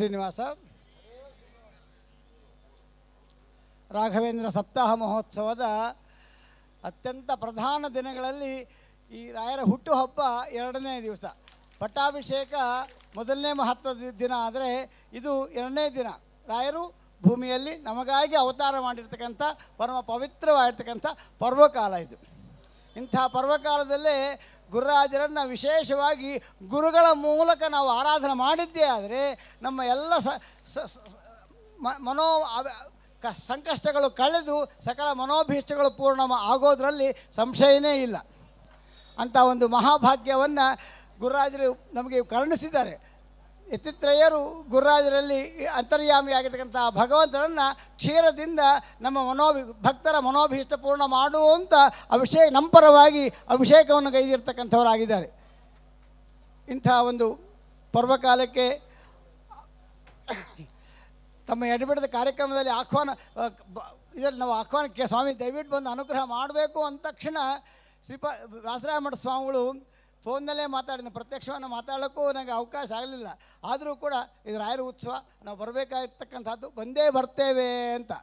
ಶ್ರೀನಿವಾಸ ರಾಘವೇಂದ್ರ ಸಪ್ತಾಹ ಮಹೋತ್ಸವದ ಅತ್ಯಂತ ಪ್ರಧಾನ ದಿನಗಳಲ್ಲಿ ಈ ರಾಯರ ಹುಟ್ಟುಹಬ್ಬ ಎರಡನೇ ದಿವಸ ಪಟ್ಟಾಭಿಷೇಕ ಮೊದಲನೇ ಮಹತ್ವದ ದಿನ ಆದರೆ ಇದು ಎರಡನೇ ದಿನ ರಾಯರು ಭೂಮಿಯಲ್ಲಿ ನಮಗಾಗಿ ಅವತಾರ ಮಾಡಿರ್ತಕ್ಕಂಥ ಪರಮ ಪವಿತ್ರವಾಗಿರ್ತಕ್ಕಂಥ ಪರ್ವಕಾಲ ಇದು ಇಂಥ ಪರ್ವಕಾಲದಲ್ಲೇ ಗುರುರಾಜರನ್ನು ವಿಶೇಷವಾಗಿ ಗುರುಗಳ ಮೂಲಕ ನಾವು ಆರಾಧನೆ ಮಾಡಿದ್ದೇ ಆದರೆ ನಮ್ಮ ಎಲ್ಲ ಸ ಮನೋ ಕ ಸಂಕಷ್ಟಗಳು ಕಳೆದು ಸಕಲ ಮನೋಭೀಷ್ಟಗಳು ಪೂರ್ಣ ಆಗೋದರಲ್ಲಿ ಸಂಶಯನೇ ಇಲ್ಲ ಅಂತ ಒಂದು ಮಹಾಭಾಗ್ಯವನ್ನು ಗುರುರಾಜರು ನಮಗೆ ಕರುಣಿಸಿದ್ದಾರೆ ಯತಿತ್ರಯರು ಗುರುರಾಜರಲ್ಲಿ ಅಂತರ್ಯಾಮಿಯಾಗಿರ್ತಕ್ಕಂಥ ಭಗವಂತನನ್ನು ಕ್ಷೀರದಿಂದ ನಮ್ಮ ಮನೋಭಿ ಭಕ್ತರ ಮನೋಭೀಷ್ಟಪೂರ್ಣ ಪೂರ್ಣ ಮಾಡುವಂಥ ಅಭಿಷೇಕ ನಂಪರವಾಗಿ ಅಭಿಷೇಕವನ್ನು ಕೈದಿರ್ತಕ್ಕಂಥವರಾಗಿದ್ದಾರೆ ಇಂಥ ಒಂದು ಪರ್ವಕಾಲಕ್ಕೆ ತಮ್ಮ ಎಡಬಿಡದ ಕಾರ್ಯಕ್ರಮದಲ್ಲಿ ಆಹ್ವಾನ ಇದರಲ್ಲಿ ನಾವು ಆಹ್ವಾನಕ್ಕೆ ಸ್ವಾಮಿ ದಯವಿಟ್ಟು ಬಂದು ಅನುಗ್ರಹ ಮಾಡಬೇಕು ಅಂದ ತಕ್ಷಣ ಶ್ರೀಪ ಮಠ ಸ್ವಾಮಿಗಳು ಫೋನ್ನಲ್ಲೇ ಮಾತಾಡಿದ ಪ್ರತ್ಯಕ್ಷವನ್ನು ಮಾತಾಡೋಕ್ಕೂ ನನಗೆ ಅವಕಾಶ ಆಗಲಿಲ್ಲ ಆದರೂ ಕೂಡ ಇದು ರಾಯರ ಉತ್ಸವ ನಾವು ಬರಬೇಕಾಗಿರ್ತಕ್ಕಂಥದ್ದು ಬಂದೇ ಬರ್ತೇವೆ ಅಂತ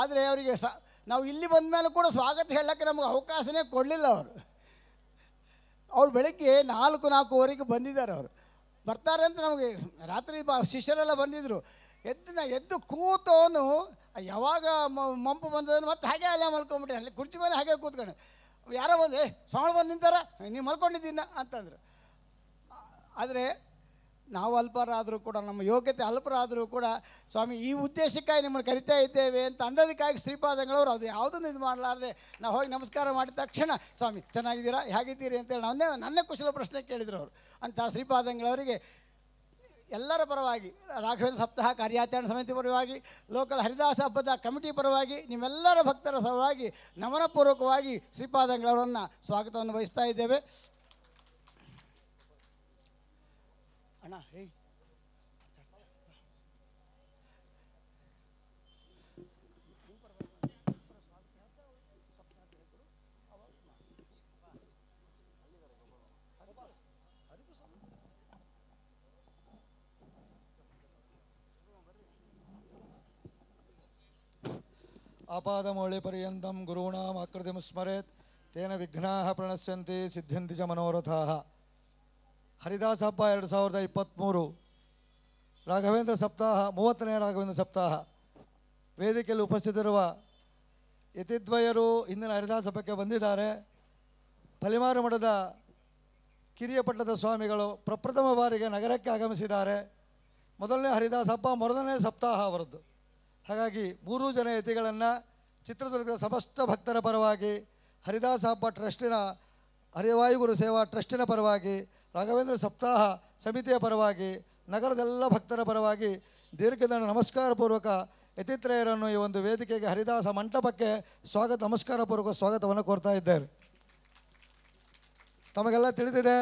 ಆದರೆ ಅವರಿಗೆ ಸ ನಾವು ಇಲ್ಲಿ ಬಂದ ಮೇಲೆ ಕೂಡ ಸ್ವಾಗತ ಹೇಳೋಕ್ಕೆ ನಮಗೆ ಅವಕಾಶನೇ ಕೊಡಲಿಲ್ಲ ಅವರು ಅವ್ರು ಬೆಳಗ್ಗೆ ನಾಲ್ಕು ನಾಲ್ಕೂವರೆಗೆ ಬಂದಿದ್ದಾರೆ ಅವರು ಬರ್ತಾರೆ ಅಂತ ನಮಗೆ ರಾತ್ರಿ ಬ ಶಿಷ್ಯರೆಲ್ಲ ಬಂದಿದ್ದರು ಎದ್ದು ನಾ ಎದ್ದು ಕೂತವನು ಯಾವಾಗ ಮಂಪು ಬಂದದನ್ನು ಮತ್ತೆ ಹಾಗೆ ಅಲ್ಲೇ ಮಲ್ಕೊಂಡ್ಬಿಟ್ಟೆ ಅಲ್ಲಿ ಕುರ್ಚಿ ಮೇಲೆ ಹಾಗೆ ಕೂತ್ಕೊಂಡೆ ಯಾರೋ ಬಂದು ಏ ಸ್ವಾಮಿ ಬಂದು ನಿಂತಾರ ನೀವು ಮಲ್ಕೊಂಡಿದ್ದೀನ ಅಂತಂದರು ಆದರೆ ನಾವು ಅಲ್ಪರಾದರೂ ಕೂಡ ನಮ್ಮ ಯೋಗ್ಯತೆ ಅಲ್ಪರಾದರೂ ಕೂಡ ಸ್ವಾಮಿ ಈ ಉದ್ದೇಶಕ್ಕಾಗಿ ನಿಮ್ಮನ್ನು ಕರಿತಾ ಇದ್ದೇವೆ ಅಂತ ಅಂದದಕ್ಕಾಗಿ ಶ್ರೀಪಾದಂಗಳವರು ಅದು ಯಾವುದನ್ನು ಇದು ಮಾಡಲಾರ್ದೆ ನಾವು ಹೋಗಿ ನಮಸ್ಕಾರ ಮಾಡಿದ ತಕ್ಷಣ ಸ್ವಾಮಿ ಚೆನ್ನಾಗಿದ್ದೀರಾ ಹೇಗಿದ್ದೀರಿ ಅಂತೇಳಿ ನನ್ನೇ ನನ್ನೇ ಕುಶಲ ಪ್ರಶ್ನೆ ಕೇಳಿದ್ರು ಅವರು ಅಂತ ಶ್ರೀಪಾದಂಗಳವರಿಗೆ ಎಲ್ಲರ ಪರವಾಗಿ ರಾಘವೇಂದ್ರ ಸಪ್ತಾಹ ಕಾರ್ಯಾಚರಣೆ ಸಮಿತಿ ಪರವಾಗಿ ಲೋಕಲ್ ಹರಿದಾಸ ಹಬ್ಬದ ಕಮಿಟಿ ಪರವಾಗಿ ನಿಮ್ಮೆಲ್ಲರ ಭಕ್ತರ ಸಲುವಾಗಿ ನಮನಪೂರ್ವಕವಾಗಿ ಶ್ರೀಪಾದಂಗಳವರನ್ನು ಸ್ವಾಗತವನ್ನು ವಹಿಸ್ತಾ ಇದ್ದೇವೆ ಅಣ್ಣ ಹೇಯ್ ಆಪಾದಮೌಳಿ ಪರ್ಯಂತಂ ಗುರುಣಾಂ ಆಕೃತಿಮ ಸ್ಮರೆತ್ ತೇನ ವಿಘ್ನಾ ಪ್ರಣಶ್ಯಂತಿ ಸಿದ್ಧಂತಿ ಚ ಮನೋರಥಾ ಹರಿದಾಸ ಹಬ್ಬ ಎರಡು ಸಾವಿರದ ಇಪ್ಪತ್ತ್ಮೂರು ರಾಘವೇಂದ್ರ ಸಪ್ತಾಹ ಮೂವತ್ತನೇ ರಾಘವೇಂದ್ರ ಸಪ್ತಾಹ ವೇದಿಕೆಯಲ್ಲಿ ಉಪಸ್ಥಿತಿರುವ ಯತಿದ್ವಯರು ಇಂದಿನ ಹರಿದಾಸ ಹಬ್ಬಕ್ಕೆ ಬಂದಿದ್ದಾರೆ ಪಲಿಮಾರು ಮಠದ ಕಿರಿಯ ಪಟ್ಟದ ಸ್ವಾಮಿಗಳು ಪ್ರಪ್ರಥಮ ಬಾರಿಗೆ ನಗರಕ್ಕೆ ಆಗಮಿಸಿದ್ದಾರೆ ಮೊದಲನೇ ಹರಿದಾಸ ಹಬ್ಬ ಮೊದಲನೇ ಸಪ್ತಾಹ ಅವರದ್ದು ಹಾಗಾಗಿ ಮೂರೂ ಜನ ಯತಿಗಳನ್ನು ಚಿತ್ರದುರ್ಗದ ಸಮಸ್ತ ಭಕ್ತರ ಪರವಾಗಿ ಹರಿದಾಸ ಹಬ್ಬ ಟ್ರಸ್ಟಿನ ಹರಿವಾಯುಗುರು ಸೇವಾ ಟ್ರಸ್ಟಿನ ಪರವಾಗಿ ರಾಘವೇಂದ್ರ ಸಪ್ತಾಹ ಸಮಿತಿಯ ಪರವಾಗಿ ನಗರದೆಲ್ಲ ಭಕ್ತರ ಪರವಾಗಿ ದೀರ್ಘದ ನಮಸ್ಕಾರಪೂರ್ವಕ ಯತಿತ್ರಯರನ್ನು ಈ ಒಂದು ವೇದಿಕೆಗೆ ಹರಿದಾಸ ಮಂಟಪಕ್ಕೆ ಸ್ವಾಗತ ಪೂರ್ವಕ ಸ್ವಾಗತವನ್ನು ಕೋರ್ತಾ ಇದ್ದೇವೆ ತಮಗೆಲ್ಲ ತಿಳಿದಿದೆ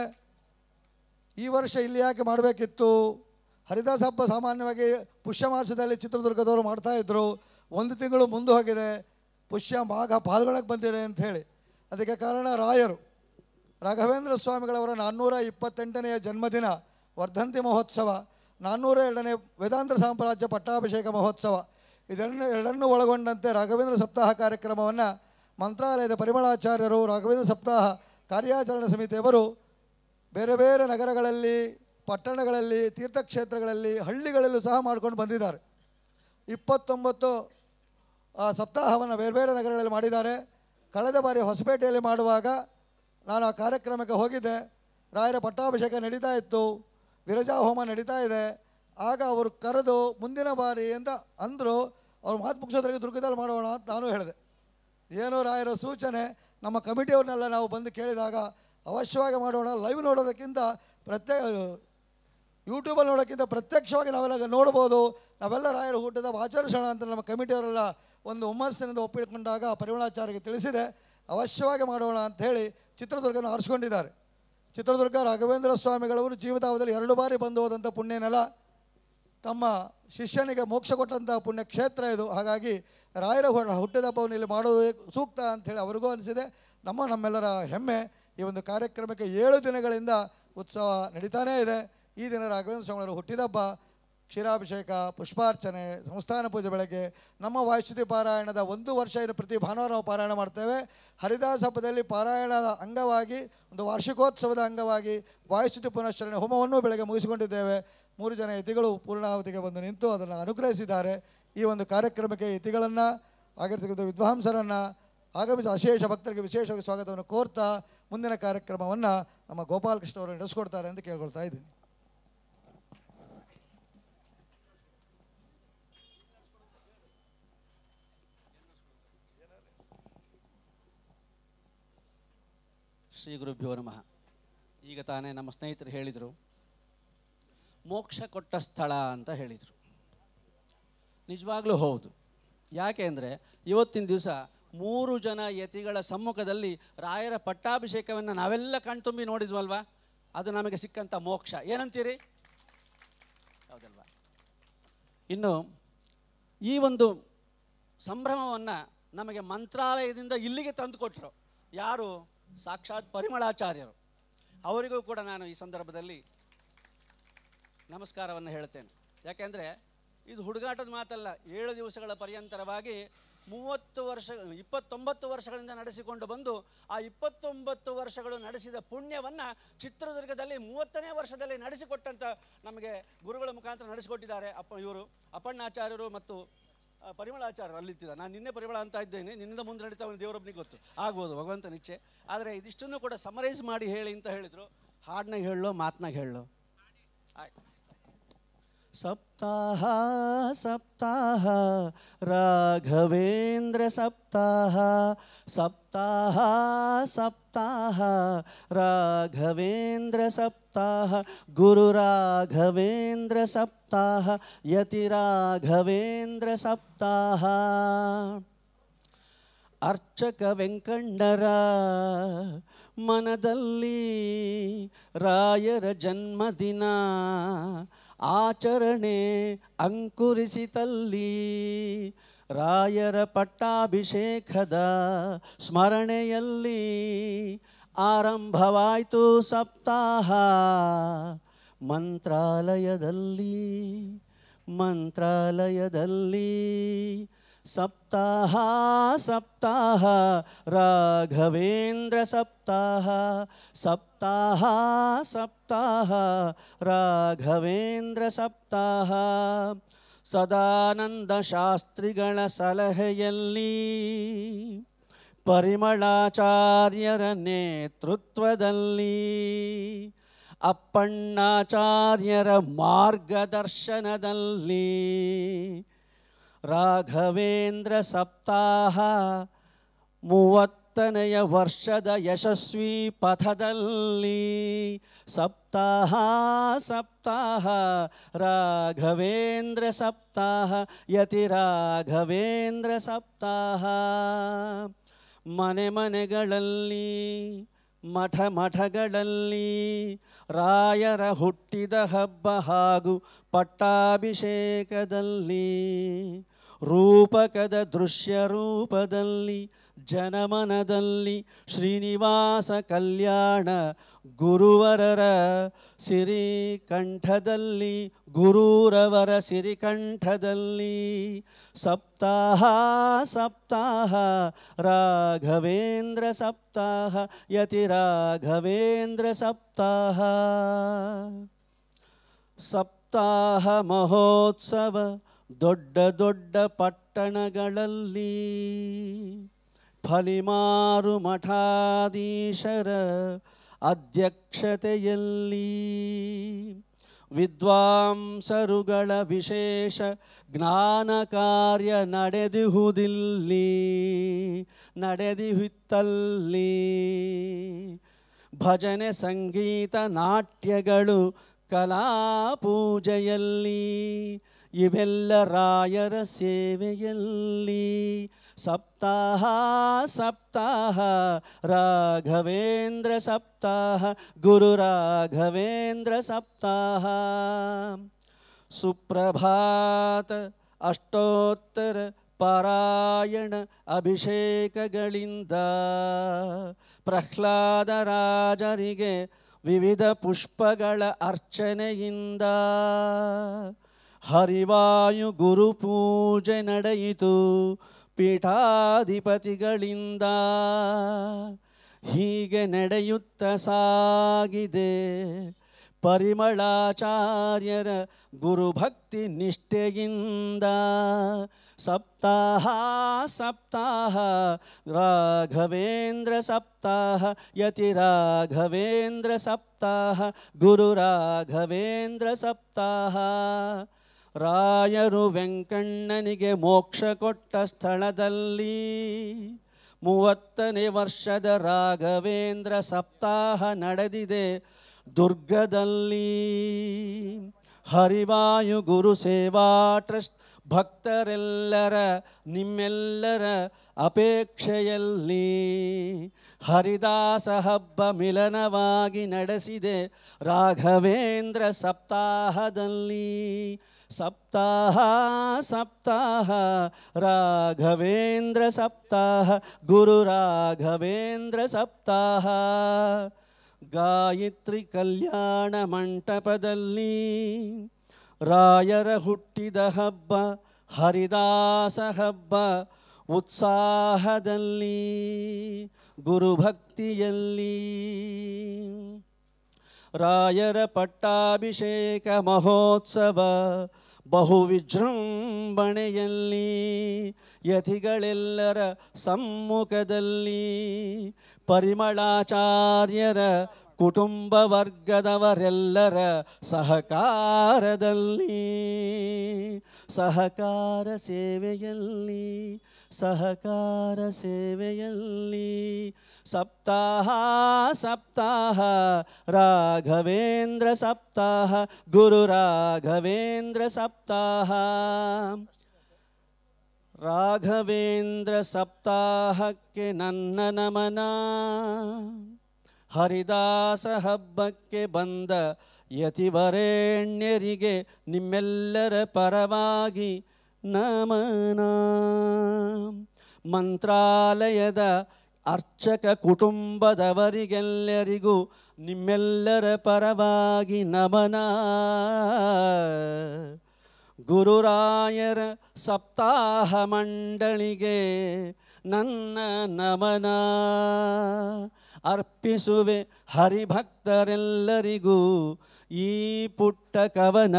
ಈ ವರ್ಷ ಇಲ್ಲಿ ಯಾಕೆ ಮಾಡಬೇಕಿತ್ತು ಹರಿದಾಸ ಹಬ್ಬ ಸಾಮಾನ್ಯವಾಗಿ ಪುಷ್ಯ ಮಾಸದಲ್ಲಿ ಚಿತ್ರದುರ್ಗದವರು ಇದ್ರು ಒಂದು ತಿಂಗಳು ಮುಂದೆ ಹೋಗಿದೆ ಪುಷ್ಯ ಮಾಘ ಪಾಲ್ಗೊಳಕ್ಕೆ ಬಂದಿದೆ ಹೇಳಿ ಅದಕ್ಕೆ ಕಾರಣ ರಾಯರು ರಾಘವೇಂದ್ರ ಸ್ವಾಮಿಗಳವರ ನಾನ್ನೂರ ಇಪ್ಪತ್ತೆಂಟನೆಯ ಜನ್ಮದಿನ ವರ್ಧಂತಿ ಮಹೋತ್ಸವ ನಾನ್ನೂರ ಎರಡನೇ ವೇದಾಂತ ಸಾಮ್ರಾಜ್ಯ ಪಟ್ಟಾಭಿಷೇಕ ಮಹೋತ್ಸವ ಇದನ್ನು ಎರಡನ್ನೂ ಒಳಗೊಂಡಂತೆ ರಾಘವೇಂದ್ರ ಸಪ್ತಾಹ ಕಾರ್ಯಕ್ರಮವನ್ನು ಮಂತ್ರಾಲಯದ ಪರಿಮಳಾಚಾರ್ಯರು ರಾಘವೇಂದ್ರ ಸಪ್ತಾಹ ಕಾರ್ಯಾಚರಣಾ ಸಮಿತಿಯವರು ಬೇರೆ ಬೇರೆ ನಗರಗಳಲ್ಲಿ ಪಟ್ಟಣಗಳಲ್ಲಿ ತೀರ್ಥಕ್ಷೇತ್ರಗಳಲ್ಲಿ ಹಳ್ಳಿಗಳಲ್ಲೂ ಸಹ ಮಾಡ್ಕೊಂಡು ಬಂದಿದ್ದಾರೆ ಇಪ್ಪತ್ತೊಂಬತ್ತು ಸಪ್ತಾಹವನ್ನು ಬೇರೆ ಬೇರೆ ನಗರಗಳಲ್ಲಿ ಮಾಡಿದ್ದಾರೆ ಕಳೆದ ಬಾರಿ ಹೊಸಪೇಟೆಯಲ್ಲಿ ಮಾಡುವಾಗ ನಾನು ಆ ಕಾರ್ಯಕ್ರಮಕ್ಕೆ ಹೋಗಿದ್ದೆ ರಾಯರ ಪಟ್ಟಾಭಿಷೇಕ ನಡೀತಾ ಇತ್ತು ವಿರಜಾ ಹೋಮ ನಡೀತಾ ಇದೆ ಆಗ ಅವರು ಕರೆದು ಮುಂದಿನ ಬಾರಿ ಅಂತ ಅಂದರು ಅವ್ರು ಮಾತು ಮುಗಿಸೋದ್ರಿಗೆ ದುರ್ಗದಲ್ಲಿ ಮಾಡೋಣ ಅಂತ ನಾನು ಹೇಳಿದೆ ಏನೋ ರಾಯರ ಸೂಚನೆ ನಮ್ಮ ಕಮಿಟಿಯವ್ರನ್ನೆಲ್ಲ ನಾವು ಬಂದು ಕೇಳಿದಾಗ ಅವಶ್ಯವಾಗಿ ಮಾಡೋಣ ಲೈವ್ ನೋಡೋದಕ್ಕಿಂತ ಪ್ರತ್ಯೇಕ ಯೂಟ್ಯೂಬಲ್ಲಿ ನೋಡೋಕ್ಕಿಂತ ಪ್ರತ್ಯಕ್ಷವಾಗಿ ನಾವೆಲ್ಲ ನೋಡ್ಬೋದು ನಾವೆಲ್ಲ ರಾಯರ ಹುಟ್ಟಿದ ಆಚರಿಸೋಣ ಅಂತ ನಮ್ಮ ಕಮಿಟಿಯವರೆಲ್ಲ ಒಂದು ಹುಮ್ಮಸ್ಸಿನಿಂದ ಒಪ್ಪಿಕೊಂಡಾಗ ಪರಿಮಳಾಚಾರ್ಯಗೆ ತಿಳಿಸಿದೆ ಅವಶ್ಯವಾಗಿ ಮಾಡೋಣ ಹೇಳಿ ಚಿತ್ರದುರ್ಗನ ಆರಿಸ್ಕೊಂಡಿದ್ದಾರೆ ಚಿತ್ರದುರ್ಗ ರಾಘವೇಂದ್ರ ಸ್ವಾಮಿಗಳವರು ಜೀವಿತಾವಧಿಯಲ್ಲಿ ಎರಡು ಬಾರಿ ಬಂದು ಹೋದಂಥ ಪುಣ್ಯನೆಲ ತಮ್ಮ ಶಿಷ್ಯನಿಗೆ ಮೋಕ್ಷ ಕೊಟ್ಟಂಥ ಪುಣ್ಯಕ್ಷೇತ್ರ ಇದು ಹಾಗಾಗಿ ರಾಯರ ಹುಟ್ಟಿದ ಹಬ್ಬವನ್ನು ಇಲ್ಲಿ ಮಾಡೋದು ಸೂಕ್ತ ಅಂಥೇಳಿ ಅವ್ರಿಗೂ ಅನಿಸಿದೆ ನಮ್ಮ ನಮ್ಮೆಲ್ಲರ ಹೆಮ್ಮೆ ಈ ಒಂದು ಕಾರ್ಯಕ್ರಮಕ್ಕೆ ಏಳು ದಿನಗಳಿಂದ ಉತ್ಸವ ನಡೀತಾನೇ ಇದೆ ಈ ದಿನ ರಾಘವೇಂದ್ರ ಸ್ವಾಮಿಯವರು ಹುಟ್ಟಿದಬ್ಬ ಕ್ಷೀರಾಭಿಷೇಕ ಪುಷ್ಪಾರ್ಚನೆ ಸಂಸ್ಥಾನ ಪೂಜೆ ಬೆಳಗ್ಗೆ ನಮ್ಮ ವಾಯುಶ್ಯುತಿ ಪಾರಾಯಣದ ಒಂದು ವರ್ಷ ಇರೋ ಪ್ರತಿ ಭಾನುವಾರ ನಾವು ಪಾರಾಯಣ ಮಾಡ್ತೇವೆ ಹರಿದಾಸ ಹಬ್ಬದಲ್ಲಿ ಪಾರಾಯಣದ ಅಂಗವಾಗಿ ಒಂದು ವಾರ್ಷಿಕೋತ್ಸವದ ಅಂಗವಾಗಿ ವಾಯುಶ್ಯುತಿ ಪುನಶ್ಚರಣೆ ಹೋಮವನ್ನು ಬೆಳಗ್ಗೆ ಮುಗಿಸಿಕೊಂಡಿದ್ದೇವೆ ಮೂರು ಜನ ಯತಿಗಳು ಪೂರ್ಣಾವಧಿಗೆ ಬಂದು ನಿಂತು ಅದನ್ನು ಅನುಗ್ರಹಿಸಿದ್ದಾರೆ ಈ ಒಂದು ಕಾರ್ಯಕ್ರಮಕ್ಕೆ ಯತಿಗಳನ್ನು ಆಗಿರ್ತಕ್ಕಂಥ ವಿದ್ವಾಂಸರನ್ನು ಆಗಮಿಸಿದ ಅಶೇಷ ಭಕ್ತರಿಗೆ ವಿಶೇಷವಾಗಿ ಸ್ವಾಗತವನ್ನು ಕೋರ್ತಾ ಮುಂದಿನ ಕಾರ್ಯಕ್ರಮವನ್ನು ನಮ್ಮ ಗೋಪಾಲಕೃಷ್ಣ ಅವರು ನಡೆಸ್ಕೊಡ್ತಾರೆ ಅಂತ ಕೇಳ್ಕೊಳ್ತಾ ಇದ್ದೀನಿ ಶ್ರೀ ಗುರುಭ್ಯೋ ನಮಃ ಈಗ ತಾನೇ ನಮ್ಮ ಸ್ನೇಹಿತರು ಹೇಳಿದರು ಮೋಕ್ಷ ಕೊಟ್ಟ ಸ್ಥಳ ಅಂತ ಹೇಳಿದರು ನಿಜವಾಗ್ಲೂ ಹೌದು ಯಾಕೆ ಅಂದರೆ ಇವತ್ತಿನ ದಿವಸ ಮೂರು ಜನ ಯತಿಗಳ ಸಮ್ಮುಖದಲ್ಲಿ ರಾಯರ ಪಟ್ಟಾಭಿಷೇಕವನ್ನು ನಾವೆಲ್ಲ ಕಣ್ತುಂಬಿ ನೋಡಿದ್ವಲ್ವಾ ಅದು ನಮಗೆ ಸಿಕ್ಕಂಥ ಮೋಕ್ಷ ಏನಂತೀರಿ ಹೌದಲ್ವಾ ಇನ್ನು ಈ ಒಂದು ಸಂಭ್ರಮವನ್ನು ನಮಗೆ ಮಂತ್ರಾಲಯದಿಂದ ಇಲ್ಲಿಗೆ ತಂದುಕೊಟ್ರು ಯಾರು ಸಾಕ್ಷಾತ್ ಪರಿಮಳಾಚಾರ್ಯರು ಅವರಿಗೂ ಕೂಡ ನಾನು ಈ ಸಂದರ್ಭದಲ್ಲಿ ನಮಸ್ಕಾರವನ್ನು ಹೇಳ್ತೇನೆ ಯಾಕೆಂದರೆ ಇದು ಹುಡುಗಾಟದ ಮಾತಲ್ಲ ಏಳು ದಿವಸಗಳ ಪರ್ಯಂತರವಾಗಿ ಮೂವತ್ತು ವರ್ಷ ಇಪ್ಪತ್ತೊಂಬತ್ತು ವರ್ಷಗಳಿಂದ ನಡೆಸಿಕೊಂಡು ಬಂದು ಆ ಇಪ್ಪತ್ತೊಂಬತ್ತು ವರ್ಷಗಳು ನಡೆಸಿದ ಪುಣ್ಯವನ್ನು ಚಿತ್ರದುರ್ಗದಲ್ಲಿ ಮೂವತ್ತನೇ ವರ್ಷದಲ್ಲಿ ನಡೆಸಿಕೊಟ್ಟಂಥ ನಮಗೆ ಗುರುಗಳ ಮುಖಾಂತರ ನಡೆಸಿಕೊಟ್ಟಿದ್ದಾರೆ ಅಪ್ಪ ಇವರು ಅಪ್ಪಣ್ಣಾಚಾರ್ಯರು ಮತ್ತು ಪರಿಮಳ ಆಚಾರ ಅಲ್ಲಿತ್ತಿದ್ದ ನಾನು ನಿನ್ನೆ ಪರಿಮಳ ಅಂತ ಇದ್ದೇನೆ ನಿನ್ನಿಂದ ಮುಂದೆ ನಡೀತಾ ಅವನು ದೇವರೊಬ್ಬನಿಗೆ ಗೊತ್ತು ಆಗ್ಬೋದು ಭಗವಂತ ಇಚ್ಛೆ ಆದರೆ ಇದಿಷ್ಟನ್ನು ಕೂಡ ಸಮರೈಸ್ ಮಾಡಿ ಹೇಳಿ ಅಂತ ಹೇಳಿದರು ಹಾಡ್ನಾಗ ಹೇಳೋ ಮಾತನಾಗ ಹೇಳೋ ಸಪ್ತಾಹ ಸಪ್ತಾಹ ರಾಘವೇಂದ್ರ ಸಪ್ತಾಹ ಸಪ್ತಾಹ ಸಪ್ತಾಹ ರಾಘವೇಂದ್ರ ಸಪ್ತಾಹ ರಾಘವೇಂದ್ರ ಸಪ್ತಾಹ ಸಪ್ತಾಹ ರಾಘವೇಂದ್ರ ಸಪ್ತಾಹ ಅರ್ಚಕ ವೆಂಕಣ್ಣರ ಮನದಲ್ಲಿ ರಾಯರ ಜನ್ಮದಿನ ಆಚರಣೆ ಅಂಕುರಿಸಿತಲ್ಲಿ ರಾಯರ ಪಟ್ಟಾಭಿಷೇಕದ ಸ್ಮರಣೆಯಲ್ಲಿ ಆರಂಭವಾಯಿತು ಸಪ್ತಾಹ ಮಂತ್ರಾಲಯದಲ್ಲಿ ಮಂತ್ರಾಲಯದಲ್ಲಿ ಸಪ್ತಾಹ ಸಪ್ತಾಹ ರಾಘವೇಂದ್ರ ಸಪ್ತಾಹ ಸಪ್ತಾಹ ಸಪ್ತಾಹ ರಾಘವೇಂದ್ರ ಸಪ್ತಾಹ ಸದಾನಂದ ಶಾಸ್ತ್ರಿಗಳ ಸಲಹೆಯಲ್ಲಿ परमाचार्यर नेतृत्व अपण्णाचार्यर मार्गदर्शन राघवेंद्र सप्ताह मूवन वर्षद यशस्वी पथदली सप्ताह सप्ताह राघवेंद्र सप्ताह यति राघवेंद्र सप्ताह ಮನೆ ಮನೆಗಳಲ್ಲಿ ಮಠ ಮಠಗಳಲ್ಲಿ ರಾಯರ ಹುಟ್ಟಿದ ಹಬ್ಬ ಹಾಗೂ ಪಟ್ಟಾಭಿಷೇಕದಲ್ಲಿ ರೂಪಕದ ದೃಶ್ಯ ರೂಪದಲ್ಲಿ ಜನಮನದಲ್ಲಿ ಶ್ರೀನಿವಾಸ ಕಲ್ಯಾಣ ಗುರುವರರ ಸಿರಿಕಂಠದಲ್ಲಿ ಗುರೂರವರ ಸಿರಿಕಂಠದಲ್ಲಿ ಸಪ್ತಾಹ ಸಪ್ತಾಹ ರಾಘವೇಂದ್ರ ಸಪ್ತಾಹ ಯತಿ ರಾಘವೇಂದ್ರ ಸಪ್ತಾಹ ಸಪ್ತಾಹ ಮಹೋತ್ಸವ ದೊಡ್ಡ ದೊಡ್ಡ ಪಟ್ಟಣಗಳಲ್ಲಿ ಫಲಿಮಾರು ಮಠಾಧೀಶರ ಅಧ್ಯಕ್ಷತೆಯಲ್ಲಿ ವಿದ್ವಾಂಸರುಗಳ ವಿಶೇಷ ಜ್ಞಾನ ಕಾರ್ಯ ನಡೆದಿಹುದಿಲ್ಲಿ ನಡೆದಿಹುತ್ತಲ್ಲಿ ಭಜನೆ ಸಂಗೀತ ನಾಟ್ಯಗಳು ಕಲಾ ಪೂಜೆಯಲ್ಲಿ ಇವೆಲ್ಲ ರಾಯರ ಸೇವೆಯಲ್ಲಿ ಸಪ್ತಾಹ ರಾಘವೇಂದ್ರ ಸಪ್ತಾಹ ಗುರು ರಾಘವೇಂದ್ರ ಸಪ್ತಾಹ ಸುಪ್ರಭಾತ್ ಅಷ್ಟೋತ್ತರ ಪಾರಾಯಣ ಅಭಿಷೇಕಗಳಿಂದ ಪ್ರಹ್ಲಾದ ರಾಜರಿಗೆ ವಿವಿಧ ಪುಷ್ಪಗಳ ಅರ್ಚನೆಯಿಂದ ಹರಿವಾಯು ಗುರುಪೂಜೆ ನಡೆಯಿತು ಪೀಠಾಧಿಪತಿಗಳಿಂದ ಹೀಗೆ ನಡೆಯುತ್ತ ಸಾಗಿದೆ ಪರಿಮಳಾಚಾರ್ಯರ ಗುರುಭಕ್ತಿ ನಿಷ್ಠೆಯಿಂದ ಸಪ್ತಾಹ ಸಪ್ತಾಹ ರಾಘವೇಂದ್ರ ಸಪ್ತಾಹ ಯತಿ ರಾಘವೇಂದ್ರ ಸಪ್ತಾಹ ಗುರು ರಾಘವೇಂದ್ರ ಸಪ್ತಾಹ ರಾಯರು ವೆಂಕಣ್ಣನಿಗೆ ಮೋಕ್ಷ ಕೊಟ್ಟ ಸ್ಥಳದಲ್ಲಿ ಮೂವತ್ತನೇ ವರ್ಷದ ರಾಘವೇಂದ್ರ ಸಪ್ತಾಹ ನಡೆದಿದೆ ದುರ್ಗದಲ್ಲಿ ಹರಿವಾಯು ಗುರು ಸೇವಾ ಟ್ರಸ್ಟ್ ಭಕ್ತರೆಲ್ಲರ ನಿಮ್ಮೆಲ್ಲರ ಅಪೇಕ್ಷೆಯಲ್ಲಿ ಹರಿದಾಸ ಹಬ್ಬ ಮಿಲನವಾಗಿ ನಡೆಸಿದೆ ರಾಘವೇಂದ್ರ ಸಪ್ತಾಹದಲ್ಲಿ सप्ताह सप्ताह राघवेन्द्र सप्ताह गुरुराघवेन्द्र सप्ताह गायत्री कल्याणमण्टपी रायर हुट हरसह हब्ब उत्साहली गुरुभक्ति ರಾಯರ ಪಟ್ಟಾಭಿಷೇಕ ಮಹೋತ್ಸವ ಬಹು ವಿಜೃಂಭಣೆಯಲ್ಲಿ ಯತಿಗಳೆಲ್ಲರ ಸಮ್ಮುಖದಲ್ಲಿ ಪರಿಮಳಾಚಾರ್ಯರ ಕುಟುಂಬ ವರ್ಗದವರೆಲ್ಲರ ಸಹಕಾರದಲ್ಲಿ ಸಹಕಾರ ಸೇವೆಯಲ್ಲಿ ಸಹಕಾರ ಸೇವೆಯಲ್ಲಿ सप्ताहा सप्ताह राघवेन्द्र सप्ताह गुरु राघवेन्द्र सप्ताह राघवेन्द्र सप्ताहके नन्न नमना हरदसह हबके बतिवरेण्य नमना मन्त्रलयद ಅರ್ಚಕ ಕುಟುಂಬದವರಿಗೆಲ್ಲರಿಗೂ ನಿಮ್ಮೆಲ್ಲರ ಪರವಾಗಿ ನಮನ ಗುರುರಾಯರ ಸಪ್ತಾಹ ಮಂಡಳಿಗೆ ನನ್ನ ನಮನ ಅರ್ಪಿಸುವೆ ಹರಿಭಕ್ತರೆಲ್ಲರಿಗೂ ಈ ಪುಟ್ಟ ಕವನ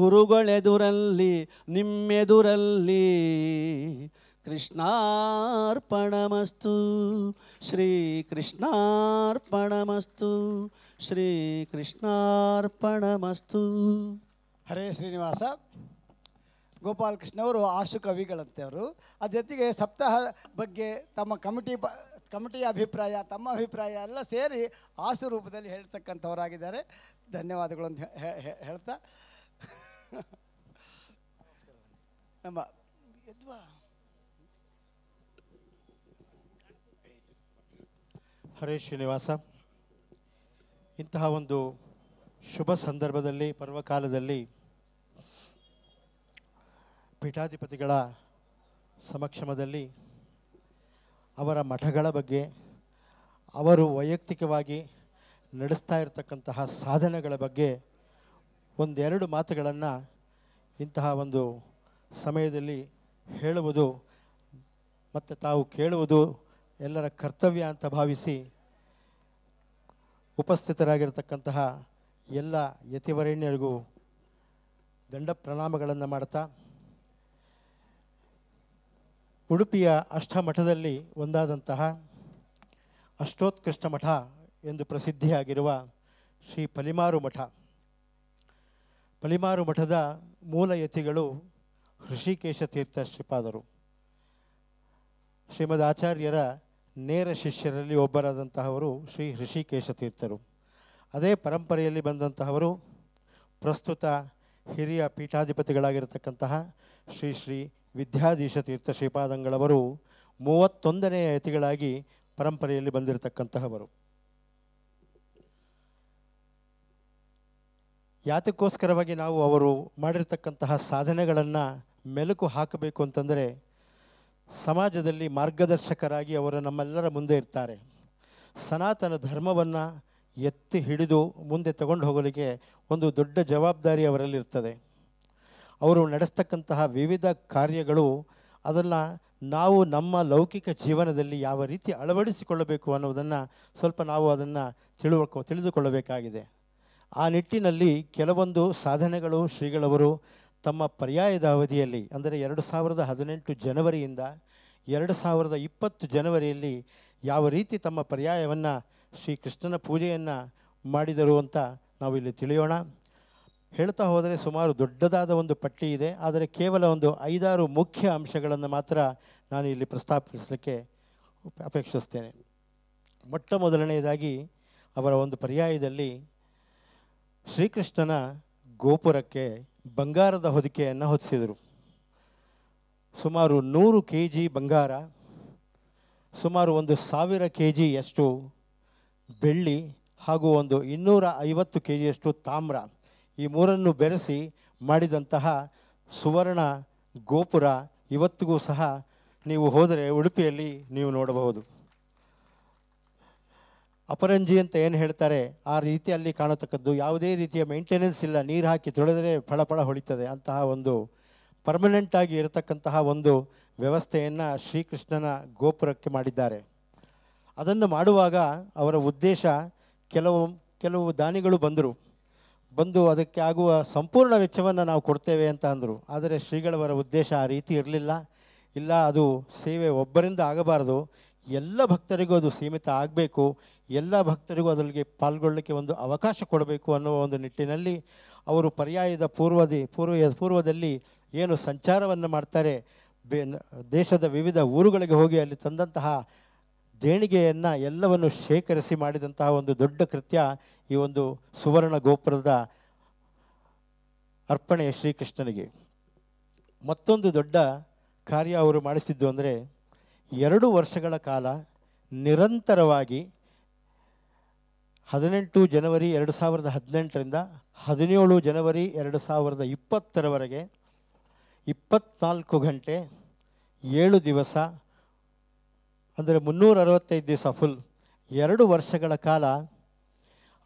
ಗುರುಗಳೆದುರಲ್ಲಿ ನಿಮ್ಮೆದುರಲ್ಲಿ ಕೃಷ್ಣಾರ್ಪಣಮಸ್ತು ಶ್ರೀ ಕೃಷ್ಣಾರ್ಪಣಮಸ್ತು ಶ್ರೀ ಕೃಷ್ಣಾರ್ಪಣಮಸ್ತು ಹರೇ ಶ್ರೀನಿವಾಸ ಗೋಪಾಲ್ ಅವರು ಆಶು ಕವಿಗಳಂತೆ ಅವರು ಅದ ಜೊತೆಗೆ ಸಪ್ತಾಹ ಬಗ್ಗೆ ತಮ್ಮ ಕಮಿಟಿ ಬ ಕಮಿಟಿಯ ಅಭಿಪ್ರಾಯ ತಮ್ಮ ಅಭಿಪ್ರಾಯ ಎಲ್ಲ ಸೇರಿ ಆಶು ರೂಪದಲ್ಲಿ ಹೇಳ್ತಕ್ಕಂಥವರಾಗಿದ್ದಾರೆ ಧನ್ಯವಾದಗಳು ಅಂತ ಹೇಳ್ತಾ ನಮ್ಮ ಯದ್ವಾ ಹರೀಶ್ ಶ್ರೀನಿವಾಸ ಇಂತಹ ಒಂದು ಶುಭ ಸಂದರ್ಭದಲ್ಲಿ ಪರ್ವಕಾಲದಲ್ಲಿ ಪೀಠಾಧಿಪತಿಗಳ ಸಮಕ್ಷಮದಲ್ಲಿ ಅವರ ಮಠಗಳ ಬಗ್ಗೆ ಅವರು ವೈಯಕ್ತಿಕವಾಗಿ ನಡೆಸ್ತಾ ಇರತಕ್ಕಂತಹ ಸಾಧನೆಗಳ ಬಗ್ಗೆ ಒಂದೆರಡು ಮಾತುಗಳನ್ನು ಇಂತಹ ಒಂದು ಸಮಯದಲ್ಲಿ ಹೇಳುವುದು ಮತ್ತು ತಾವು ಕೇಳುವುದು ಎಲ್ಲರ ಕರ್ತವ್ಯ ಅಂತ ಭಾವಿಸಿ ಉಪಸ್ಥಿತರಾಗಿರತಕ್ಕಂತಹ ಎಲ್ಲ ಯತಿವರೇಣ್ಯರಿಗೂ ದಂಡ ಪ್ರಣಾಮಗಳನ್ನು ಮಾಡ್ತಾ ಉಡುಪಿಯ ಅಷ್ಟಮಠದಲ್ಲಿ ಒಂದಾದಂತಹ ಅಷ್ಟೋತ್ಕೃಷ್ಟ ಮಠ ಎಂದು ಪ್ರಸಿದ್ಧಿಯಾಗಿರುವ ಶ್ರೀ ಪಲಿಮಾರು ಮಠ ಪಲಿಮಾರು ಮಠದ ಮೂಲ ಯತಿಗಳು ಋಷಿಕೇಶ ತೀರ್ಥ ಶ್ರೀಪಾದರು ಶ್ರೀಮದ್ ಆಚಾರ್ಯರ ನೇರ ಶಿಷ್ಯರಲ್ಲಿ ಒಬ್ಬರಾದಂತಹವರು ಶ್ರೀ ಹೃಷಿಕೇಶ ತೀರ್ಥರು ಅದೇ ಪರಂಪರೆಯಲ್ಲಿ ಬಂದಂತಹವರು ಪ್ರಸ್ತುತ ಹಿರಿಯ ಪೀಠಾಧಿಪತಿಗಳಾಗಿರತಕ್ಕಂತಹ ಶ್ರೀ ಶ್ರೀ ವಿದ್ಯಾಧೀಶ ತೀರ್ಥ ಶ್ರೀಪಾದಂಗಳವರು ಮೂವತ್ತೊಂದನೆಯ ಯತಿಗಳಾಗಿ ಪರಂಪರೆಯಲ್ಲಿ ಬಂದಿರತಕ್ಕಂತಹವರು ಯಾತಕ್ಕೋಸ್ಕರವಾಗಿ ನಾವು ಅವರು ಮಾಡಿರ್ತಕ್ಕಂತಹ ಸಾಧನೆಗಳನ್ನು ಮೆಲುಕು ಹಾಕಬೇಕು ಅಂತಂದರೆ ಸಮಾಜದಲ್ಲಿ ಮಾರ್ಗದರ್ಶಕರಾಗಿ ಅವರು ನಮ್ಮೆಲ್ಲರ ಮುಂದೆ ಇರ್ತಾರೆ ಸನಾತನ ಧರ್ಮವನ್ನು ಎತ್ತಿ ಹಿಡಿದು ಮುಂದೆ ತಗೊಂಡು ಹೋಗಲಿಕ್ಕೆ ಒಂದು ದೊಡ್ಡ ಜವಾಬ್ದಾರಿ ಅವರಲ್ಲಿರ್ತದೆ ಅವರು ನಡೆಸ್ತಕ್ಕಂತಹ ವಿವಿಧ ಕಾರ್ಯಗಳು ಅದನ್ನು ನಾವು ನಮ್ಮ ಲೌಕಿಕ ಜೀವನದಲ್ಲಿ ಯಾವ ರೀತಿ ಅಳವಡಿಸಿಕೊಳ್ಳಬೇಕು ಅನ್ನೋದನ್ನು ಸ್ವಲ್ಪ ನಾವು ಅದನ್ನು ತಿಳುವಕೊ ತಿಳಿದುಕೊಳ್ಳಬೇಕಾಗಿದೆ ಆ ನಿಟ್ಟಿನಲ್ಲಿ ಕೆಲವೊಂದು ಸಾಧನೆಗಳು ಶ್ರೀಗಳವರು ತಮ್ಮ ಪರ್ಯಾಯದ ಅವಧಿಯಲ್ಲಿ ಅಂದರೆ ಎರಡು ಸಾವಿರದ ಹದಿನೆಂಟು ಜನವರಿಯಿಂದ ಎರಡು ಸಾವಿರದ ಇಪ್ಪತ್ತು ಜನವರಿಯಲ್ಲಿ ಯಾವ ರೀತಿ ತಮ್ಮ ಪರ್ಯಾಯವನ್ನು ಶ್ರೀಕೃಷ್ಣನ ಪೂಜೆಯನ್ನು ಮಾಡಿದರು ಅಂತ ನಾವು ಇಲ್ಲಿ ತಿಳಿಯೋಣ ಹೇಳ್ತಾ ಹೋದರೆ ಸುಮಾರು ದೊಡ್ಡದಾದ ಒಂದು ಪಟ್ಟಿ ಇದೆ ಆದರೆ ಕೇವಲ ಒಂದು ಐದಾರು ಮುಖ್ಯ ಅಂಶಗಳನ್ನು ಮಾತ್ರ ನಾನು ಇಲ್ಲಿ ಪ್ರಸ್ತಾಪಿಸಲಿಕ್ಕೆ ಅಪೇಕ್ಷಿಸ್ತೇನೆ ಮೊಟ್ಟ ಮೊದಲನೆಯದಾಗಿ ಅವರ ಒಂದು ಪರ್ಯಾಯದಲ್ಲಿ ಶ್ರೀಕೃಷ್ಣನ ಗೋಪುರಕ್ಕೆ ಬಂಗಾರದ ಹೊದಿಕೆಯನ್ನು ಹೊದಿಸಿದರು ಸುಮಾರು ನೂರು ಕೆ ಜಿ ಬಂಗಾರ ಸುಮಾರು ಒಂದು ಸಾವಿರ ಕೆ ಜಿಯಷ್ಟು ಬೆಳ್ಳಿ ಹಾಗೂ ಒಂದು ಇನ್ನೂರ ಐವತ್ತು ಕೆ ಜಿಯಷ್ಟು ತಾಮ್ರ ಈ ಮೂರನ್ನು ಬೆರೆಸಿ ಮಾಡಿದಂತಹ ಸುವರ್ಣ ಗೋಪುರ ಇವತ್ತಿಗೂ ಸಹ ನೀವು ಹೋದರೆ ಉಡುಪಿಯಲ್ಲಿ ನೀವು ನೋಡಬಹುದು ಅಪರಂಜಿ ಅಂತ ಏನು ಹೇಳ್ತಾರೆ ಆ ರೀತಿಯಲ್ಲಿ ಕಾಣತಕ್ಕದ್ದು ಯಾವುದೇ ರೀತಿಯ ಮೇಂಟೆನೆನ್ಸ್ ಇಲ್ಲ ನೀರು ಹಾಕಿ ತೊಳೆದರೆ ಫಳಫಳ ಹೊಳಿತದೆ ಅಂತಹ ಒಂದು ಪರ್ಮನೆಂಟಾಗಿ ಇರತಕ್ಕಂತಹ ಒಂದು ವ್ಯವಸ್ಥೆಯನ್ನು ಶ್ರೀಕೃಷ್ಣನ ಗೋಪುರಕ್ಕೆ ಮಾಡಿದ್ದಾರೆ ಅದನ್ನು ಮಾಡುವಾಗ ಅವರ ಉದ್ದೇಶ ಕೆಲವು ಕೆಲವು ದಾನಿಗಳು ಬಂದರು ಬಂದು ಅದಕ್ಕೆ ಆಗುವ ಸಂಪೂರ್ಣ ವೆಚ್ಚವನ್ನು ನಾವು ಕೊಡ್ತೇವೆ ಅಂತ ಅಂದರು ಆದರೆ ಶ್ರೀಗಳವರ ಉದ್ದೇಶ ಆ ರೀತಿ ಇರಲಿಲ್ಲ ಇಲ್ಲ ಅದು ಸೇವೆ ಒಬ್ಬರಿಂದ ಆಗಬಾರದು ಎಲ್ಲ ಭಕ್ತರಿಗೂ ಅದು ಸೀಮಿತ ಆಗಬೇಕು ಎಲ್ಲ ಭಕ್ತರಿಗೂ ಅದರಲ್ಲಿ ಪಾಲ್ಗೊಳ್ಳಲಿಕ್ಕೆ ಒಂದು ಅವಕಾಶ ಕೊಡಬೇಕು ಅನ್ನುವ ಒಂದು ನಿಟ್ಟಿನಲ್ಲಿ ಅವರು ಪರ್ಯಾಯದ ಪೂರ್ವದಿ ಪೂರ್ವ ಪೂರ್ವದಲ್ಲಿ ಏನು ಸಂಚಾರವನ್ನು ಮಾಡ್ತಾರೆ ಬೆ ದೇಶದ ವಿವಿಧ ಊರುಗಳಿಗೆ ಹೋಗಿ ಅಲ್ಲಿ ತಂದಂತಹ ದೇಣಿಗೆಯನ್ನು ಎಲ್ಲವನ್ನು ಶೇಖರಿಸಿ ಮಾಡಿದಂತಹ ಒಂದು ದೊಡ್ಡ ಕೃತ್ಯ ಈ ಒಂದು ಸುವರ್ಣ ಗೋಪುರದ ಅರ್ಪಣೆ ಶ್ರೀಕೃಷ್ಣನಿಗೆ ಮತ್ತೊಂದು ದೊಡ್ಡ ಕಾರ್ಯ ಅವರು ಮಾಡಿಸಿದ್ದು ಅಂದರೆ ಎರಡು ವರ್ಷಗಳ ಕಾಲ ನಿರಂತರವಾಗಿ ಹದಿನೆಂಟು ಜನವರಿ ಎರಡು ಸಾವಿರದ ಹದಿನೆಂಟರಿಂದ ಹದಿನೇಳು ಜನವರಿ ಎರಡು ಸಾವಿರದ ಇಪ್ಪತ್ತರವರೆಗೆ ಇಪ್ಪತ್ನಾಲ್ಕು ಗಂಟೆ ಏಳು ದಿವಸ ಅಂದರೆ ಮುನ್ನೂರ ಅರವತ್ತೈದು ದಿವಸ ಫುಲ್ ಎರಡು ವರ್ಷಗಳ ಕಾಲ